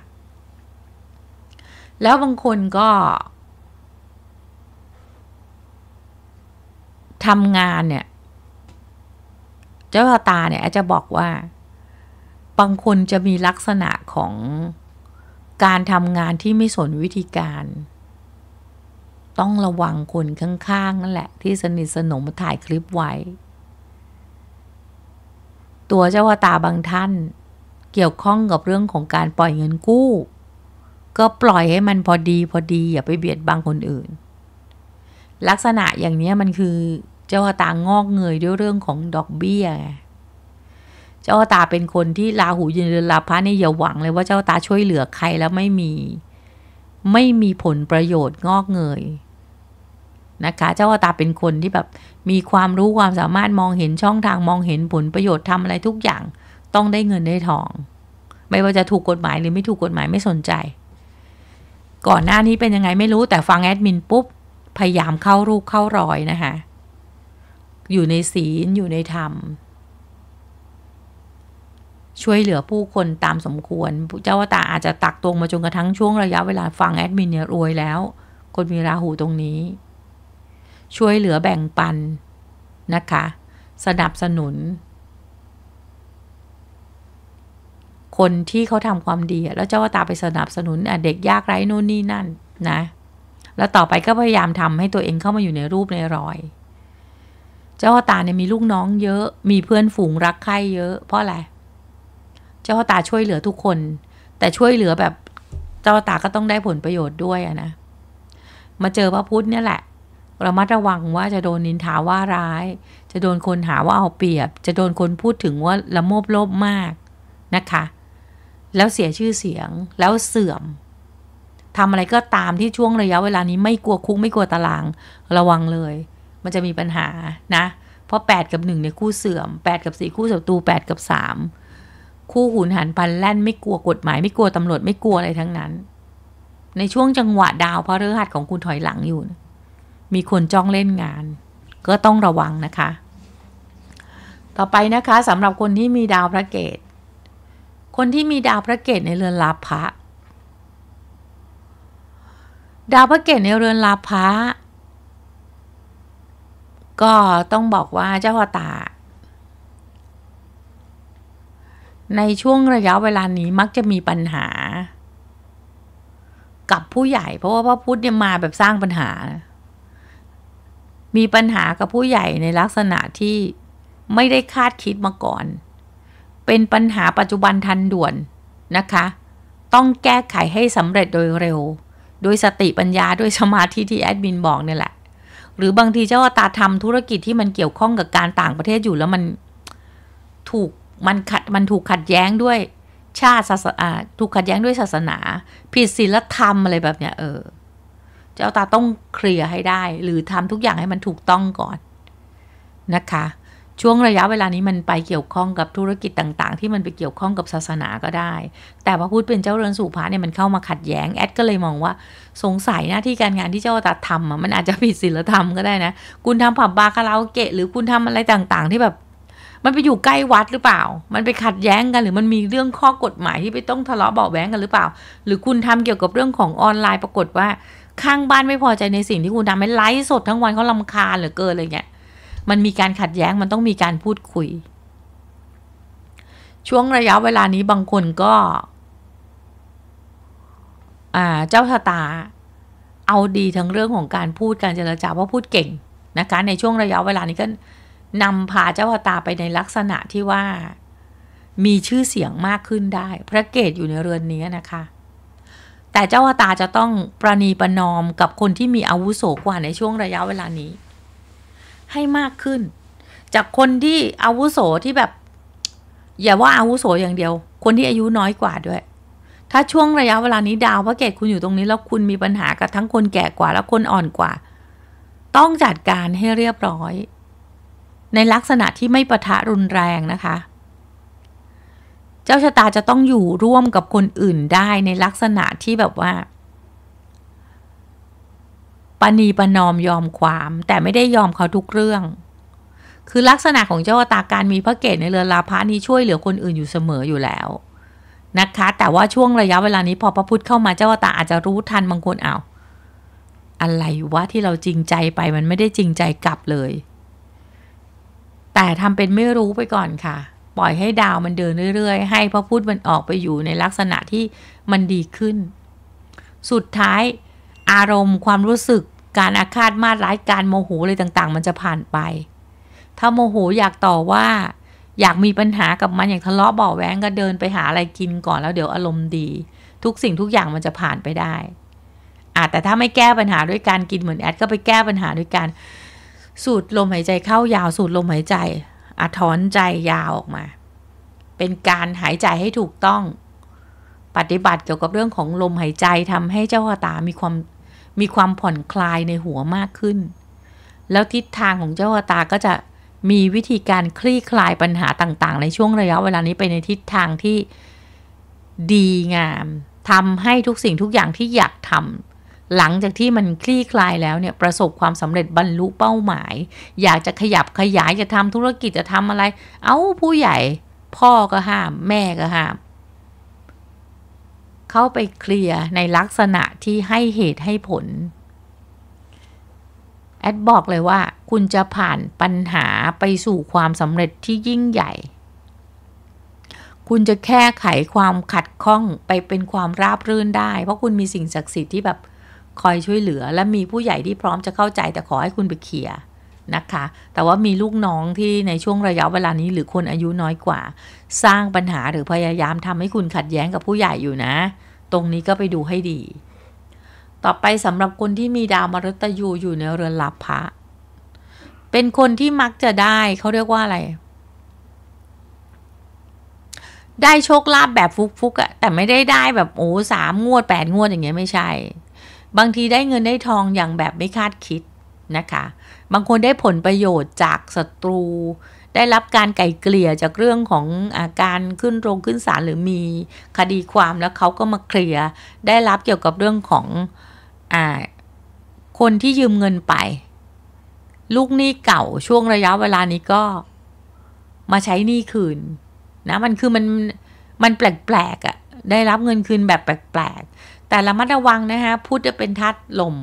แล้วบางคนก็ทำงานเนี่ย เจ้าตาเนี่ยอาจจะบอกว่า บางคนจะมีลักษณะของการทำงานที่ไม่สนวิธีการ ต้องระวังคนข้าง ๆ นั่นแหละ ที่สนิทสนมถ่ายคลิปไว้ ตัวเจ้าวตาบางท่าน เกี่ยวข้องกับเรื่องของการปล่อยเงินกู้ ก็ปล่อยให้มันพอดี พอดีอย่าไปเบียดบังคนอื่น ลักษณะอย่างนี้มันคือเจ้าตางอกเงยด้วยเรื่องของดอกเบี้ย เจ้าตาเป็นคนที่ลาหูยืนเรือลาพระนี่อย่าหวังเลยว่าเจ้าตาช่วยเหลือใครแล้วไม่มี ไม่มีผลประโยชน์งอกเงยนะคะ เจ้าตาเป็นคนที่แบบมีความรู้ความสามารถมองเห็นช่องทางมองเห็นผลประโยชน์ทำอะไรทุกอย่างต้องได้เงินได้ทอง ไม่ว่าจะถูกกฎหมายหรือไม่ถูกกฎหมายไม่สนใจก่อนหน้านี้เป็นยังไงไม่รู้แต่ฟังแอดมินปุ๊บพยายามเข้ารูปเข้ารอยนะคะอยู่ในศีลอยู่ในธรรมช่วยเหลือผู้คนตามสมควรเจ้าวตาอาจจะตักตรงมาจนกระทั่งช่วงระยะเวลาฟังแอดมินเนี่ยรวยแล้วคนมีราหูตรงนี้ ช่วยเหลือแบ่งปัน นะคะ สนับสนุน คนที่เขาทำความดีแล้วเจ้าวตาไปสนับสนุนเด็กยากไร้นู่นนี่นั่น นะแล้วต่อไปก็พยายามทำให้ตัวเองเข้ามาอยู่ในรูปในรอยเจ้าพ่อตาเนี่ยมีลูกน้องเยอะ มีเพื่อนฝูงรักใคร่เยอะ เพราะอะไร เจ้าพ่อตาช่วยเหลือทุกคน แต่ช่วยเหลือแบบเจ้าพ่อตาก็ต้องได้ผลประโยชน์ด้วยอะนะ มาเจอพระพุทธเนี่ยแหละเระมัดระวังว่าจะโดนนินทาว่าร้าย จะโดนคนหาว่าเอาเปรียบ จะโดนคนพูดถึงว่าละโมบโลภมากนะคะ แล้วเสียชื่อเสียง แล้วเสื่อมทำอะไรก็ตามที่ช่วงระยะเวลานี้ไม่กลัวคุกไม่กลัวตารางระวังเลยมันจะมีปัญหานะ เพราะ 8 กับ1เนี่ย คู่เสื่อม 8 กับ 4 คู่ศัตรู8 กับ 3 คู่หุนหันพัน แล่น ไม่กลัวกฎหมาย ไม่กลัว ตำรวจ ไม่กลัว อะไรทั้งนั้น ในช่วง จังหวะ ดาวพระฤหัสของ คุณ ถอยหลังอยู่ มีคนจ้องเล่นงาน ก็ต้องระวังนะคะ ต่อไปนะคะ สำหรับคนที่มี ดาว พระเกต คนที่มี ดาว พระเกตในเรือนลาภะดาว พระเกตใน เรือนลาภะก็ ต้องบอกว่าเจ้าตา ในช่วงระยะเวลา นี้ มักจะมีปัญหา กับผู้ใหญ่ เพราะ ว่าพระพุทธเนี่ย มาแบบสร้างปัญหา มีปัญหากับผู้ใหญ่ในลักษณะที่ไม่ได้คาดคิดมาก่อน เป็นปัญหาปัจจุบันทันด่วน นะคะ ต้องแก้ไขให้สำเร็จโดยเร็วด้วยสติปัญญาด้วยสมาธิที่แอดมินบอกเนี่ยแหละหรือบางทีเจ้าตาทำธุรกิจที่มันเกี่ยวข้องกับการต่างประเทศอยู่แล้วมัน ถูก มันขัดมันถูกขัดแย้งด้วยชาติศาสนาถูกขัดแย้งด้วยศาสนา ผิดศีลธรรมอะไรแบบเนี้ยเออ เจ้าตาต้องเคลียร์ให้ได้ หรือทำทุกอย่างให้มันถูกต้องก่อน นะคะช่วงระยะเวลานี้มันไปเกี่ยวข้องกับธุรกิจต่าง ๆ ที่มันไปเกี่ยวข้องกับศาสนาก็ได้ แต่พระพุทธเป็นเจ้าเรือนสู่พระเนี่ยมันเข้ามาขัดแย้งแอดก็เลยมองว่า สงสัยหน้าที่การงานที่เจ้าตัดทำมันอาจจะผิดศีลธรรมก็ได้นะ คุณทำผับบาร์คาราโอเกะ หรือคุณทำอะไรต่างๆ ที่แบบ มันไปอยู่ใกล้วัดหรือเปล่า มันไปขัดแย้งกัน หรือมันมีเรื่องข้อกฎหมายที่ไปต้องทะเลาะเบาแหวงกันหรือเปล่า หรือคุณทำเกี่ยวกับเรื่องของออนไลน์ปรากฏว่าข้างบ้านไม่พอใจในสิ่งที่คุณทำไม่ไลฟ์สดทั้งวันเขาลาคาญหรือเกินอะไรเงี้ยมันมีการขัดแย้ง มันต้องมีการพูดคุย ช่วงระยะเวลานี้บางคนก็ เจ้าชะตาเอาดีทั้งเรื่องของการพูด การเจรจาเพราะพูดเก่งนะคะ ในช่วงระยะเวลานี้ก็นำพาเจ้าชะตาไปในลักษณะที่ว่ามีชื่อเสียงมากขึ้นได้ พระเกตอยู่ในเรือนนี้นะคะ แต่เจ้าชะตาจะต้องประนีประนอมกับคนที่มีอาวุโสกว่าในช่วงระยะเวลานี้ให้มากขึ้น จากคนที่อาวุโสที่แบบ อย่าว่าอาวุโสอย่างเดียว คนที่อายุน้อยกว่าด้วย ถ้าช่วงระยะเวลานี้ดาวพระเกตคุณอยู่ตรงนี้ แล้วคุณมีปัญหากับทั้งคนแก่กว่าและคนอ่อนกว่า ต้องจัดการให้เรียบร้อยในลักษณะที่ไม่ประทะรุนแรงนะคะ เจ้าชะตาจะต้องอยู่ร่วมกับคนอื่นได้ในลักษณะที่แบบว่าปณีปนอมยอมความ แต่ไม่ได้ยอมเขาทุกเรื่อง คือลักษณะของเจ้าตาการมีพระเกศในเรือลาพานี้ช่วยเหลือคนอื่นอยู่เสมออยู่แล้ว นะคะแต่ว่าช่วงระยะเวลานี้พอพระพุทธเข้ามาเจ้าตาอาจจะรู้ทันบางคนเอา อะไรวะที่เราจริงใจไปมันไม่ได้จริงใจกลับเลย แต่ทำเป็นไม่รู้ไปก่อนค่ะปล่อยให้ดาวมันเดินเรื่อยๆให้พระพุทธมันออกไปอยู่ในลักษณะที่มันดีขึ้น สุดท้ายอารมณ์ความรู้สึกการอาฆาตมาดร้ายการโมโหอะไรต่าง ๆ มันจะผ่านไป ถ้าโมโหอยากต่อว่า อยากมีปัญหากับมันอยากทะเลาะเบาแหวงก็เดินไปหาอะไรกินก่อนแล้วเดี๋ยวอารมณ์ดี ทุกสิ่งทุกอย่างมันจะผ่านไปได้อาจแต่ถ้าไม่แก้ปัญหาด้วยการกินเหมือนแอดก็ไปแก้ปัญหาด้วยการสูดลมหายใจเข้ายาวสูดลมหายใจอถอนใจยาวออกมา เป็นการหายใจให้ถูกต้อง ปฏิบัติเกี่ยวกับเรื่องของลมหายใจทำให้เจ้าตา มีความมีความผ่อนคลายในหัวมากขึ้น แล้วทิศทางของเจ้าตาก็จะมีวิธีการคลี่คลายปัญหาต่าง ๆ ในช่วงระยะเวลานี้ไปในทิศทางที่ดีงามทำให้ทุกสิ่งทุกอย่างที่อยากทำหลังจากที่มันคลี่คลายแล้วเนี่ยประสบความสำเร็จบรรลุเป้าหมาย อยากจะขยับขยายจะทำธุรกิจจะทำอะไร เอา้าผู้ใหญ่พ่อก็ห้าม แม่ก็ห้ามเข้าไปเคลียร์ในลักษณะที่ให้เหตุให้ผล แอดบอกเลยว่าคุณจะผ่านปัญหาไปสู่ความสำเร็จที่ยิ่งใหญ่ คุณจะแค่ไขความขัดข้องไปเป็นความราบรื่นได้ เพราะคุณมีสิ่งศักดิ์สิทธิ์ที่แบบคอยช่วยเหลือและมีผู้ใหญ่ที่พร้อมจะเข้าใจแต่ขอให้คุณไปเคลียร์นะคะ แต่ว่ามีลูกน้องที่ในช่วงระยะเวลานี้หรือคนอายุน้อยกว่า สร้างปัญหาหรือพยายามทำให้คุณขัดแย้งกับผู้ใหญ่อยู่นะ ตรงนี้ก็ไปดูให้ดี ต่อไปสำหรับคนที่มีดาวมรตยูอยู่ในเรือนลับพระ เป็นคนที่มักจะได้เขาเรียกว่าอะไร ได้โชคลาภแบบฟุกๆอะแต่ไม่ได้ได้แบบโอ้สามงวดแปดงวดอย่างเงี้ยไม่ใช่ บางทีได้เงินได้ทองอย่างแบบไม่คาดคิดนะคะบางคนได้ผลประโยชน์จากศัตรู ได้รับการไก่เกลี่ยจากเรื่องของอาการขึ้นโรงขึ้นศาลหรือมีคดีความแล้วเขาก็มาเคลียร์ได้รับเกี่ยวกับเรื่องของอคนที่ยืมเงินไป ลูกหนี้เก่าช่วงระยะเวลานี้ก็มาใช้หนี้คืนนะมันคือมัน มันแปลกๆอะ่ะได้รับเงินคืนแบบแปลกๆ แต่ระมัดระวังนะคะพูดจะเป็นทัดลม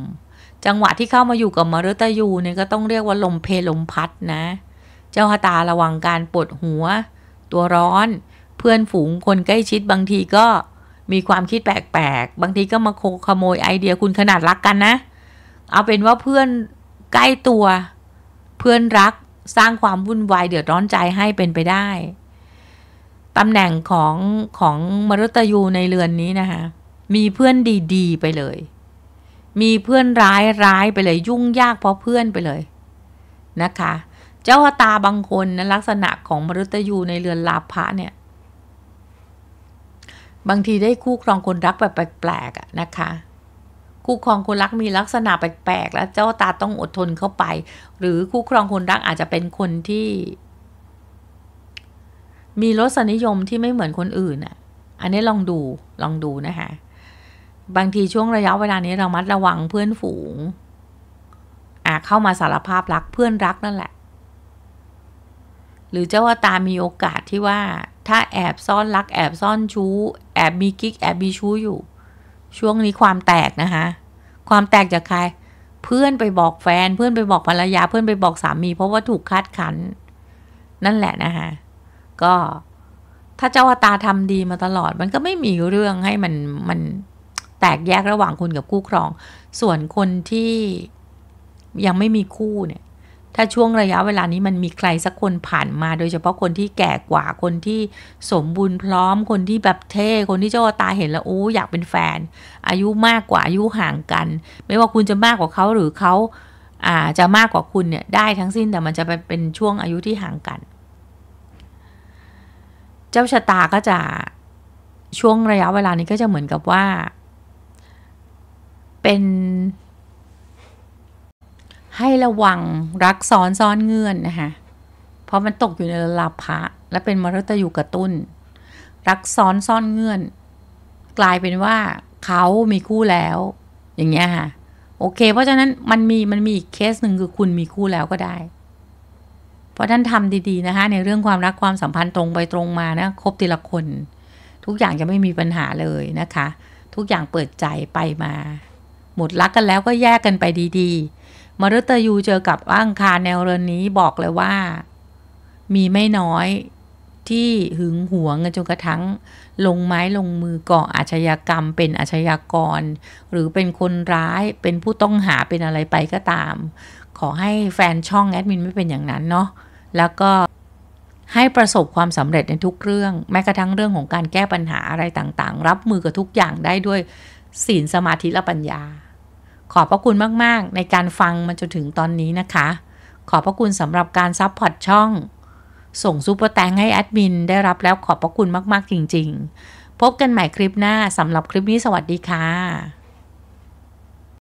จังหวะที่เข้ามาอยู่กับมฤตยูเนี่ยก็ต้องเรียกว่าลมเพลมพัดนะ เจ้าฮตาระวังการปวดหัว ตัวร้อน เพื่อนฝูงคนใกล้ชิดบางทีก็มีความคิดแปลกๆ บางทีก็มาโขโมยไอเดียคุณขนาดรักกันนะ เอาเป็นว่าเพื่อนใกล้ตัว เพื่อนรักสร้างความวุ่นวายเดือดร้อนใจให้เป็นไปได้ตำแหน่งของของมรตยูในเรือนนี้นะคะมีเพื่อนดีๆ ไปเลยมีเพื่อนร้ายร้ายไปเลยยุ่งยากเพราะเพื่อนไปเลยนะคะ เจ้าตาบางคนนะลักษณะของมรุตยูในเรือนลาภะเนี่ย บางทีได้คู่ครองคนรักแบบแปลกๆนะคะคู่ครองคนรักมีลักษณะแปลกๆแล้วเจ้าตาต้องอดทนเข้าไป หรือคู่ครองคนรักอาจจะเป็นคนที่ มีรสนิยมที่ไม่เหมือนคนอื่นอ่ะอันนี้ลองดูลองดูนะคะบางที ช่วงระยะเวลานี้เรามัดระวังเพื่อนฝูงอ่ะเข้ามาสารภาพรักเพื่อนรักนั่นแหละ หรือเจ้าว่าตามีโอกาสที่ว่าถ้าแอบซ่อนรักแอบซ่อนชู้แอบมีกิ๊กแอบมีชู้อยู่ ช่วงนี้ความแตกนะคะ ความแตกจากใครเพื่อนไปบอกแฟน เพื่อนไปบอกภรรยาเพื่อนไปบอกสามีเพราะว่าถูกคาดขัน นั่นแหละนะคะก็ถ้าเจ้าตาทำดีมาตลอดมันก็ไม่มีเรื่องให้มันมันแตกแยกระหว่างคุณกับคู่ครอง ส่วนคนที่ยังไม่มีคู่เนี่ย ถ้าช่วงระยะเวลานี้มันมีใครสักคนผ่านมา โดยเฉพาะคนที่แก่กว่า คนที่สมบูรณ์พร้อม คนที่แบบเท่ คนที่เจ้าตาเห็นแล้วออ้อยากเป็นแฟน อายุมากกว่าอายุห่างกัน ไม่ว่าคุณจะมากกว่าเขาหรือเขาอาจจะมากกว่าคุณเนี่ยได้ทั้งสิ้นแต่มันจะเป็นช่วงอายุที่ห่างกัน เจ้าชะตาก็จะช่วงระยะเวลานี้ก็จะเหมือนกับว่าเป็น ให้ระวังรักซ้อนซ้อนเงื่อนนะคะ เพราะมันตกอยู่ในลาภะและเป็นมรตยูกระตุ้น รักซ้อนซ่อนเงื่อนกลายเป็นว่าเขามีคู่แล้ว อย่างเงี้ยค่ะ โอเค เพราะฉะนั้นมันมีมันมีอีกเคสหนึ่งคือคุณมีคู่แล้วก็ได้ เพราะท่านทำดีๆนะคะ ในเรื่องความรักความสัมพันธ์ตรงไปตรงมานะครบทีละคน ทุกอย่างจะไม่มีปัญหาเลยนะคะ ทุกอย่างเปิดใจไปมาหมดรักกันแล้วก็แยกกันไปดี ๆ มารุตยูเจอกับอ่างคาแนวเรือนนี้บอกเลยว่า มีไม่น้อยที่หึงหวงจนกระทั่งลงไม้ลงมือก่ออาชญากรรม เป็นอาชญากร หรือเป็นคนร้ายเป็นผู้ต้องหาเป็นอะไรไปก็ตาม ขอให้แฟนช่องแอดมินไม่เป็นอย่างนั้นเนาะแล้วก็ให้ประสบความสำเร็จในทุกเรื่อง แม้กระทั่งเรื่องของการแก้ปัญหาอะไรต่างๆ รับมือกับทุกอย่างได้ด้วยศีลสมาธิและปัญญาขอบพระคุณมากๆ ในการฟังมาจนถึงตอนนี้นะคะ ขอบพระคุณสำหรับการซับพอร์ตช่อง ส่งซูเปอร์แตงให้อดมินได้รับแล้วขอบพระคุณมากๆ จริงๆ พบกันใหม่คลิปหน้าสำหรับคลิปนี้สวัสดีค่ะ